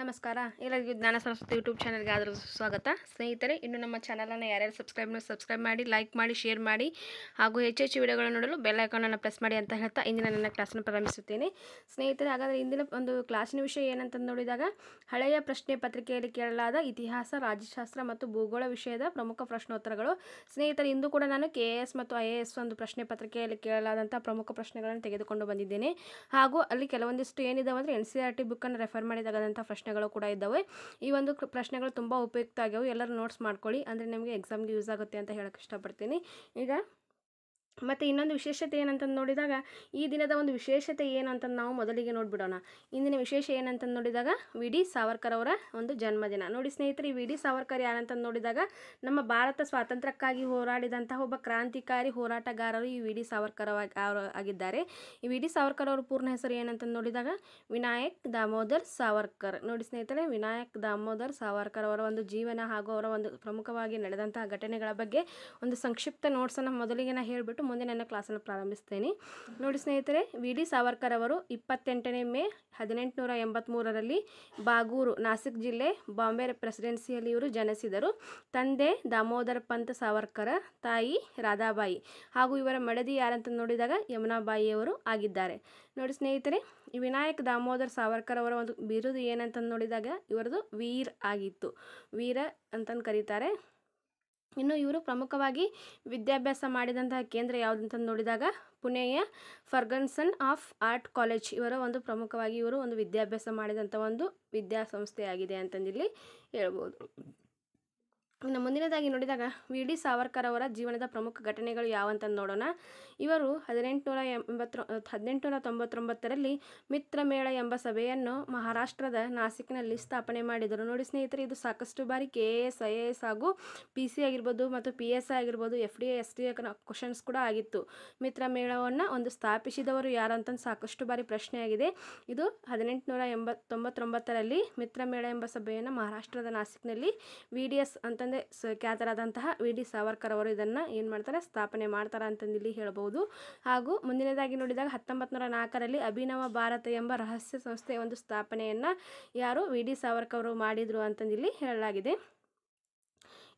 ನಮಸ್ಕಾರ ಎಲ್ಲರಿಗೂ ಜ್ಞಾನ ಸರಸ್ವತಿ ಯೂಟ್ಯೂಬ್ ಚಾನಲ್ಗೆ ಆದರೂ ಸ್ವಾಗತ ಸ್ನೇಹಿತರೆ ಇನ್ನು ನಮ್ಮ ಚಾನಲನ್ನು ಯಾರ್ಯಾರು ಸಬ್ಸ್ಕ್ರೈಬ್ ಸಬ್ಸ್ಕ್ರೈಬ್ ಮಾಡಿ ಲೈಕ್ ಮಾಡಿ ಶೇರ್ ಮಾಡಿ ಹಾಗೂ ಹೆಚ್ಚು ಹೆಚ್ಚು ವಿಡಿಯೋಗಳನ್ನು ನೋಡಲು ಬೆಲ್ ಐಕಾನನ್ನು ಪ್ರೆಸ್ ಮಾಡಿ ಅಂತ ಹೇಳ್ತಾ ಇಂದಿನ ನನ್ನ ಕ್ಲಾಸನ್ನು ಪ್ರಾರಂಭಿಸುತ್ತೇನೆ ಸ್ನೇಹಿತರೆ ಹಾಗಾದರೆ ಇಂದಿನ ಒಂದು ಕ್ಲಾಸಿನ ವಿಷಯ ಏನಂತ ನೋಡಿದಾಗ ಹಳೆಯ ಪ್ರಶ್ನೆ ಪತ್ರಿಕೆಯಲ್ಲಿ ಕೇಳಲಾದ ಇತಿಹಾಸ ರಾಜ್ಯಶಾಸ್ತ್ರ ಮತ್ತು ಭೂಗೋಳ ವಿಷಯದ ಪ್ರಮುಖ ಪ್ರಶ್ನೋತ್ತರಗಳು ಸ್ನೇಹಿತರೆ ಇಂದು ಕೂಡ ನಾನು ಕೆ ಎ ಎಸ್ ಮತ್ತು ಐ ಎ ಎಸ್ ಒಂದು ಪ್ರಶ್ನೆ ಪತ್ರಿಕೆಯಲ್ಲಿ ಕೇಳಲಾದಂಥ ಪ್ರಮುಖ ಪ್ರಶ್ನೆಗಳನ್ನು ತೆಗೆದುಕೊಂಡು ಬಂದಿದ್ದೇನೆ ಹಾಗೂ ಅಲ್ಲಿ ಕೆಲವೊಂದಿಷ್ಟು ಏನಿದಾವೆ ಅಂದರೆ N C R e T ಬುಕ್ಕನ್ನು ರೆಫರ್ ಮಾಡಿದಾಗದಂಥ ಪ್ರಶ್ನೆ ಪ್ರಶ್ನೆಗಳು ಕೂಡ ಇದ್ದಾವೆ ಈ ಒಂದು ಪ್ರಶ್ನೆಗಳು ತುಂಬ ಉಪಯುಕ್ತ ಆಗ್ಯಾವೆ ಎಲ್ಲರೂ ನೋಟ್ಸ್ ಮಾಡ್ಕೊಳ್ಳಿ ಅಂದರೆ ನಿಮಗೆ ಎಕ್ಸಾಮ್ಗೆ ಯೂಸ್ ಆಗುತ್ತೆ ಅಂತ ಹೇಳೋಕ್ಕೆ ಇಷ್ಟಪಡ್ತೀನಿ ಈಗ ಮತ್ತು ಇನ್ನೊಂದು ವಿಶೇಷತೆ ಏನಂತ ನೋಡಿದಾಗ ಈ ದಿನದ ಒಂದು ವಿಶೇಷತೆ ಏನಂತಂದು ನಾವು ಮೊದಲಿಗೆ ನೋಡಿಬಿಡೋಣ ಇಂದಿನ ವಿಶೇಷ ಏನಂತಂದು ನೋಡಿದಾಗ ವಿ ಡಿ ಸಾವರ್ಕರ್ ಅವರ ಒಂದು ಜನ್ಮದಿನ ನೋಡಿ ಸ್ನೇಹಿತರೆ ವಿ ಡಿ ಸಾವರ್ಕರ್ ಯಾರಂತಂದು ನೋಡಿದಾಗ ನಮ್ಮ ಭಾರತ ಸ್ವಾತಂತ್ರ್ಯಕ್ಕಾಗಿ ಹೋರಾಡಿದಂತಹ ಒಬ್ಬ ಕ್ರಾಂತಿಕಾರಿ ಹೋರಾಟಗಾರರು ಈ ವಿ ಡಿ ಸಾವರ್ಕರ್ ಆಗಿದ್ದಾರೆ ಈ ವಿ ಡಿ ಸಾವರ್ಕರ್ ಅವರ ಪೂರ್ಣ ಹೆಸರು ಏನಂತಂದು ನೋಡಿದಾಗ ವಿನಾಯಕ್ ದಾಮೋದರ್ ಸಾವರ್ಕರ್ ನೋಡಿ ಸ್ನೇಹಿತರೆ ವಿನಾಯಕ್ ದಾಮೋದರ್ ಸಾವರ್ಕರ್ ಅವರ ಒಂದು ಜೀವನ ಹಾಗೂ ಅವರ ಒಂದು ಪ್ರಮುಖವಾಗಿ ನಡೆದಂತಹ ಘಟನೆಗಳ ಬಗ್ಗೆ ಒಂದು ಸಂಕ್ಷಿಪ್ತ ನೋಟ್ಸನ್ನು ಮೊದಲಿಗೆ ನಾ ಹೇಳಿಬಿಟ್ಟು ಮುಂದೆ ನನ್ನ ಕ್ಲಾಸನ್ನು ಪ್ರಾರಂಭಿಸ್ತೇನೆ ನೋಡಿ ಸ್ನೇಹಿತರೆ ವಿ ಡಿ ಸಾವರ್ಕರ್ ಅವರು ಇಪ್ಪತ್ತೆಂಟನೇ ಮೇ ಹದಿನೆಂಟುನೂರ ಎಂಬತ್ತ್ಮೂರರಲ್ಲಿ ಬಾಗೂರು ನಾಸಿಕ್ ಜಿಲ್ಲೆ ಬಾಂಬೆ ಪ್ರೆಸಿಡೆನ್ಸಿಯಲ್ಲಿ ಇವರು ಜನಿಸಿದರು ತಂದೆ ದಾಮೋದರ ಪಂತ್ ಸಾವರ್ಕರ ತಾಯಿ ರಾಧಾಬಾಯಿ ಹಾಗೂ ಇವರ ಮಡದಿ ಯಾರಂತ ನೋಡಿದಾಗ ಯಮುನಾಬಾಯಿಯವರು ಆಗಿದ್ದಾರೆ ನೋಡಿ ಸ್ನೇಹಿತರೆ ವಿನಾಯಕ್ ದಾಮೋದರ್ ಸಾವರ್ಕರ್ ಅವರ ಒಂದು ಬಿರುದು ಏನಂತ ನೋಡಿದಾಗ ಇವರದು ವೀರ್ ಆಗಿತ್ತು ವೀರ ಅಂತಂದು ಕರೀತಾರೆ ಇನ್ನು ಇವರು ಪ್ರಮುಖವಾಗಿ ವಿದ್ಯಾಭ್ಯಾಸ ಮಾಡಿದಂತಹ ಕೇಂದ್ರ ಯಾವುದಂತ ನೋಡಿದಾಗ ಪುಣೆಯ ಫರ್ಗನ್ಸನ್ ಆಫ್ ಆರ್ಟ್ ಕಾಲೇಜ್ ಇವರ ಒಂದು ಪ್ರಮುಖವಾಗಿ ಇವರು ಒಂದು ವಿದ್ಯಾಭ್ಯಾಸ ಮಾಡಿದಂಥ ಒಂದು ವಿದ್ಯಾಸಂಸ್ಥೆಯಾಗಿದೆ ಅಂತಂದಿಲ್ಲಿ ಹೇಳ್ಬೋದು ಇನ್ನು ಮುಂದಿನದಾಗಿ ನೋಡಿದಾಗ ವಿ ಡಿ ಸಾವರ್ಕರ್ ಅವರ ಜೀವನದ ಪ್ರಮುಖ ಘಟನೆಗಳು ಯಾವಂತ ನೋಡೋಣ ಇವರು ಹದಿನೆಂಟುನೂರ ಎಂಬತ್ತು ಹದಿನೆಂಟುನೂರ ತೊಂಬತ್ತೊಂಬತ್ತರಲ್ಲಿ ಮಿತ್ರ ಮೇಳ ಎಂಬ ಸಭೆಯನ್ನು ಮಹಾರಾಷ್ಟ್ರದ ನಾಸಿಕ್ನಲ್ಲಿ ಸ್ಥಾಪನೆ ಮಾಡಿದರು ನೋಡಿ ಸ್ನೇಹಿತರೆ ಇದು ಸಾಕಷ್ಟು ಬಾರಿ K A S I A S ಹಾಗೂ ಪಿ ಸಿ ಆಗಿರ್ಬೋದು ಮತ್ತು ಪಿ ಎಸ್ ಐ ಆಗಿರ್ಬೋದು F D S D questions ಕೂಡ ಆಗಿತ್ತು ಮಿತ್ರ ಮೇಳವನ್ನು ಒಂದು ಸ್ಥಾಪಿಸಿದವರು ಯಾರಂತಂದು ಸಾಕಷ್ಟು ಬಾರಿ ಪ್ರಶ್ನೆಯಾಗಿದೆ ಇದು ಹದಿನೆಂಟುನೂರ ಎಂಬತ್ತೊಂಬತ್ತೊಂಬತ್ತರಲ್ಲಿ ಮಿತ್ರ ಮೇಳ ಎಂಬ ಸಭೆಯನ್ನು ಮಹಾರಾಷ್ಟ್ರದ ನಾಸಿಕ್ನಲ್ಲಿ ವಿ ಡಿ ಎಸ್ ಅಂತಂದು ಸ ಖ್ಯಾತರಾದಂತಹ ವಿ ಡಿ ಸಾವರ್ಕರ್ ಅವರು ಇದನ್ನು ಏನು ಮಾಡ್ತಾರೆ ಸ್ಥಾಪನೆ ಮಾಡ್ತಾರೆ ಇಲ್ಲಿ ಹೇಳ್ಬೋದು ಹಾಗೂ ಮುಂದಿನದಾಗಿ ನೋಡಿದಾಗ ಹತ್ತೊಂಬತ್ತು ನೂರ ನಾಲ್ಕರಲ್ಲಿ ಅಭಿನವ ಭಾರತ ಎಂಬ ರಹಸ್ಯ ಸಂಸ್ಥೆಯ ಒಂದು ಸ್ಥಾಪನೆಯನ್ನು ಯಾರು ವಿ ಡಿ ಸಾವರ್ಕರ್ ಅವರು ಮಾಡಿದರು ಇಲ್ಲಿ ಹೇಳಲಾಗಿದೆ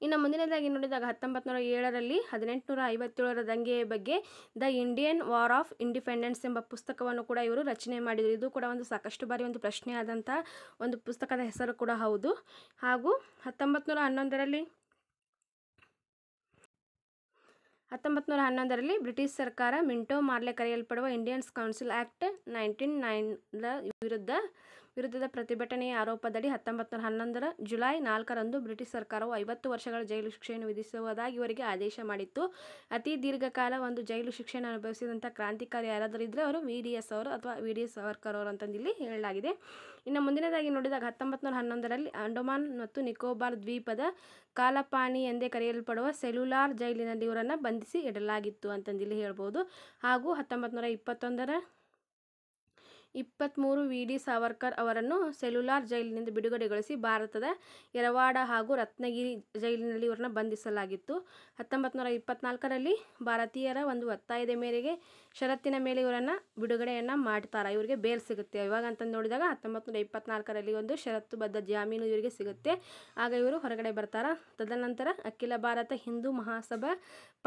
ಇನ್ನು ಮುಂದಿನದಾಗಿ ನೋಡಿದಾಗ ಹತ್ತೊಂಬತ್ತು ನೂರ ಏಳರಲ್ಲಿ ಹದಿನೆಂಟುನೂರ ಐವತ್ತೇಳರ ದಂಗೆಯ ಬಗ್ಗೆ the Indian war of independence ಎಂಬ ಪುಸ್ತಕವನ್ನು ಕೂಡ ಇವರು ರಚನೆ ಮಾಡಿದರು ಇದು ಕೂಡ ಒಂದು ಸಾಕಷ್ಟು ಬಾರಿ ಒಂದು ಪ್ರಶ್ನೆ ಆದಂಥ ಒಂದು ಪುಸ್ತಕದ ಹೆಸರು ಕೂಡ ಹೌದು ಹಾಗೂ ಹತ್ತೊಂಬತ್ತು ನೂರ ಹನ್ನೊಂದರಲ್ಲಿ ಹತ್ತೊಂಬತ್ತು ನೂರ ಹನ್ನೊಂದರಲ್ಲಿ ಬ್ರಿಟಿಷ್ ಸರ್ಕಾರ ಮಿಂಟೋ ಮಾರ್ಲೆ ಕರೆಯಲ್ಪಡುವ ಇಂಡಿಯನ್ಸ್ ಕೌನ್ಸಿಲ್ ಆ್ಯಕ್ಟ್ ನೈನ್ಟೀನ್ ನೈನ್ದ ವಿರುದ್ಧ ವಿರುದ್ಧದ ಪ್ರತಿಭಟನೆಯ ಆರೋಪದಡಿ ಹತ್ತೊಂಬತ್ತು ನೂರ ಹನ್ನೊಂದರ ಜುಲೈ ನಾಲ್ಕರಂದು ಬ್ರಿಟಿಷ್ ಸರ್ಕಾರವು ಐವತ್ತು ವರ್ಷಗಳ ಜೈಲು ಶಿಕ್ಷೆಯನ್ನು ವಿಧಿಸುವುದಾಗಿ ಇವರಿಗೆ ಆದೇಶ ಮಾಡಿತ್ತು ಅತಿ ದೀರ್ಘಕಾಲ ಒಂದು ಜೈಲು ಶಿಕ್ಷೆಯನ್ನು ಅನುಭವಿಸಿದಂಥ ಕ್ರಾಂತಿಕಾರಿ ಯಾರಾದರೂ ಇದ್ದರೆ ಅವರು ವಿ ಡಿ ಎಸ್ ಅವರು ಅಥವಾ ವಿ ಡಿ ಎಸ್ ಸಾವರ್ಕರ್ ಅವರು ಅಂತಂದಿಲ್ಲಿ ಹೇಳಲಾಗಿದೆ ಇನ್ನು ಮುಂದಿನದಾಗಿ ನೋಡಿದಾಗ ಹತ್ತೊಂಬತ್ತು ನೂರ ಹನ್ನೊಂದರಲ್ಲಿ ಅಂಡಮಾನ್ ಮತ್ತು ನಿಕೋಬಾರ್ ದ್ವೀಪದ ಕಾಲಪಾನಿ ಎಂದೇ ಕರೆಯಲ್ಪಡುವ ಸೆಲ್ಯುಲಾರ್ ಜೈಲಿನಲ್ಲಿ ಇವರನ್ನು ಬಂಧಿಸಿ ಇಡಲಾಗಿತ್ತು ಅಂತಂದಿಲ್ಲಿ ಹೇಳ್ಬೋದು ಹಾಗೂ ಹತ್ತೊಂಬತ್ತು ನೂರ ಇಪ್ಪತ್ತೊಂದರ ಇಪ್ಪತ್ತ್ಮೂರು ವಿ ಡಿ ಸಾವರ್ಕರ್ ಅವರನ್ನು ಸೆಲ್ಯುಲಾರ್ ಜೈಲಿನಿಂದ ಬಿಡುಗಡೆಗೊಳಿಸಿ ಭಾರತದ ಎರವಾಡ ಹಾಗೂ ರತ್ನಗಿರಿ ಜೈಲಿನಲ್ಲಿ ಇವರನ್ನು ಬಂಧಿಸಲಾಗಿತ್ತು ಹತ್ತೊಂಬತ್ತು ನೂರ ಇಪ್ಪತ್ತ್ನಾಲ್ಕರಲ್ಲಿ ಭಾರತೀಯರ ಒಂದು ಒತ್ತಾಯದ ಮೇರೆಗೆ ಷರತ್ತಿನ ಮೇಲೆ ಇವರನ್ನು ಬಿಡುಗಡೆಯನ್ನು ಮಾಡ್ತಾರೆ ಇವರಿಗೆ ಬೇಲ್ ಸಿಗುತ್ತೆ ಇವಾಗ ಅಂತಂದು ನೋಡಿದಾಗ ಹತ್ತೊಂಬತ್ತು ನೂರ ಇಪ್ಪತ್ನಾಲ್ಕರಲ್ಲಿ ಒಂದು ಷರತ್ತುಬದ್ಧ ಜಾಮೀನು ಇವರಿಗೆ ಸಿಗುತ್ತೆ ಆಗ ಇವರು ಹೊರಗಡೆ ಬರ್ತಾರೆ ತದನಂತರ ಅಖಿಲ ಭಾರತ ಹಿಂದೂ ಮಹಾಸಭಾ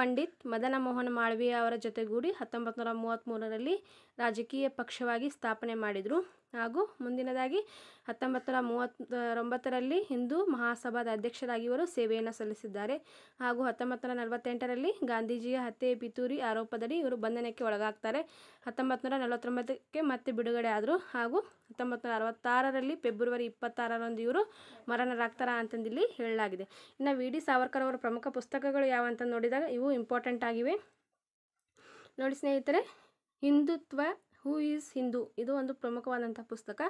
ಪಂಡಿತ್ ಮದನ ಮೋಹನ್ ಮಾಳ್ವಿಯ ಅವರ ಜೊತೆಗೂಡಿ ಹತ್ತೊಂಬತ್ತು ನೂರ ಮೂವತ್ತ್ಮೂರರಲ್ಲಿ ರಾಜಕೀಯ ಪಕ್ಷವಾಗಿ ಸ್ಥಾಪನೆ ಮಾಡಿದರು ಹಾಗೂ ಮುಂದಿನದಾಗಿ ಹತ್ತೊಂಬತ್ತು ನೂರ ಮೂವತ್ತೊಂಬತ್ತರಲ್ಲಿ ಹಿಂದೂ ಮಹಾಸಭಾದ ಅಧ್ಯಕ್ಷರಾಗಿ ಇವರು ಸೇವೆಯನ್ನು ಸಲ್ಲಿಸಿದ್ದಾರೆ ಹಾಗೂ ಹತ್ತೊಂಬತ್ತು ನಲವತ್ತೆಂಟರಲ್ಲಿ ಗಾಂಧೀಜಿಯ ಹತ್ಯೆ ಪಿತೂರಿ ಆರೋಪದಡಿ ಇವರು ಬಂಧನಕ್ಕೆ ಒಳಗಾಗ್ತಾರೆ ಹತ್ತೊಂಬತ್ತು ನೂರ ನಲವತ್ತೊಂಬತ್ತಕ್ಕೆ ಮತ್ತೆ ಬಿಡುಗಡೆ ಆದರು ಹಾಗೂ ಹತ್ತೊಂಬತ್ತು ನೂರ ಅರವತ್ತಾರರಲ್ಲಿ ಫೆಬ್ರವರಿ ಇಪ್ಪತ್ತಾರರಂದು ಇವರು ಮರಣರಾಗ್ತಾರ ಅಂತಂದಿಲ್ಲಿ ಹೇಳಲಾಗಿದೆ ಇನ್ನು ವಿ ಡಿ ಸಾವರ್ಕರ್ ಅವರ ಪ್ರಮುಖ ಪುಸ್ತಕಗಳು ಯಾವ ಅಂತ ನೋಡಿದಾಗ ಇವು ಇಂಪಾರ್ಟೆಂಟ್ ಆಗಿವೆ ನೋಡಿ ಸ್ನೇಹಿತರೆ ಹಿಂದುತ್ವ ಹೂ ಈಸ್ ಹಿಂದೂ ಇದು ಒಂದು ಪ್ರಮುಖವಾದಂಥ ಪುಸ್ತಕ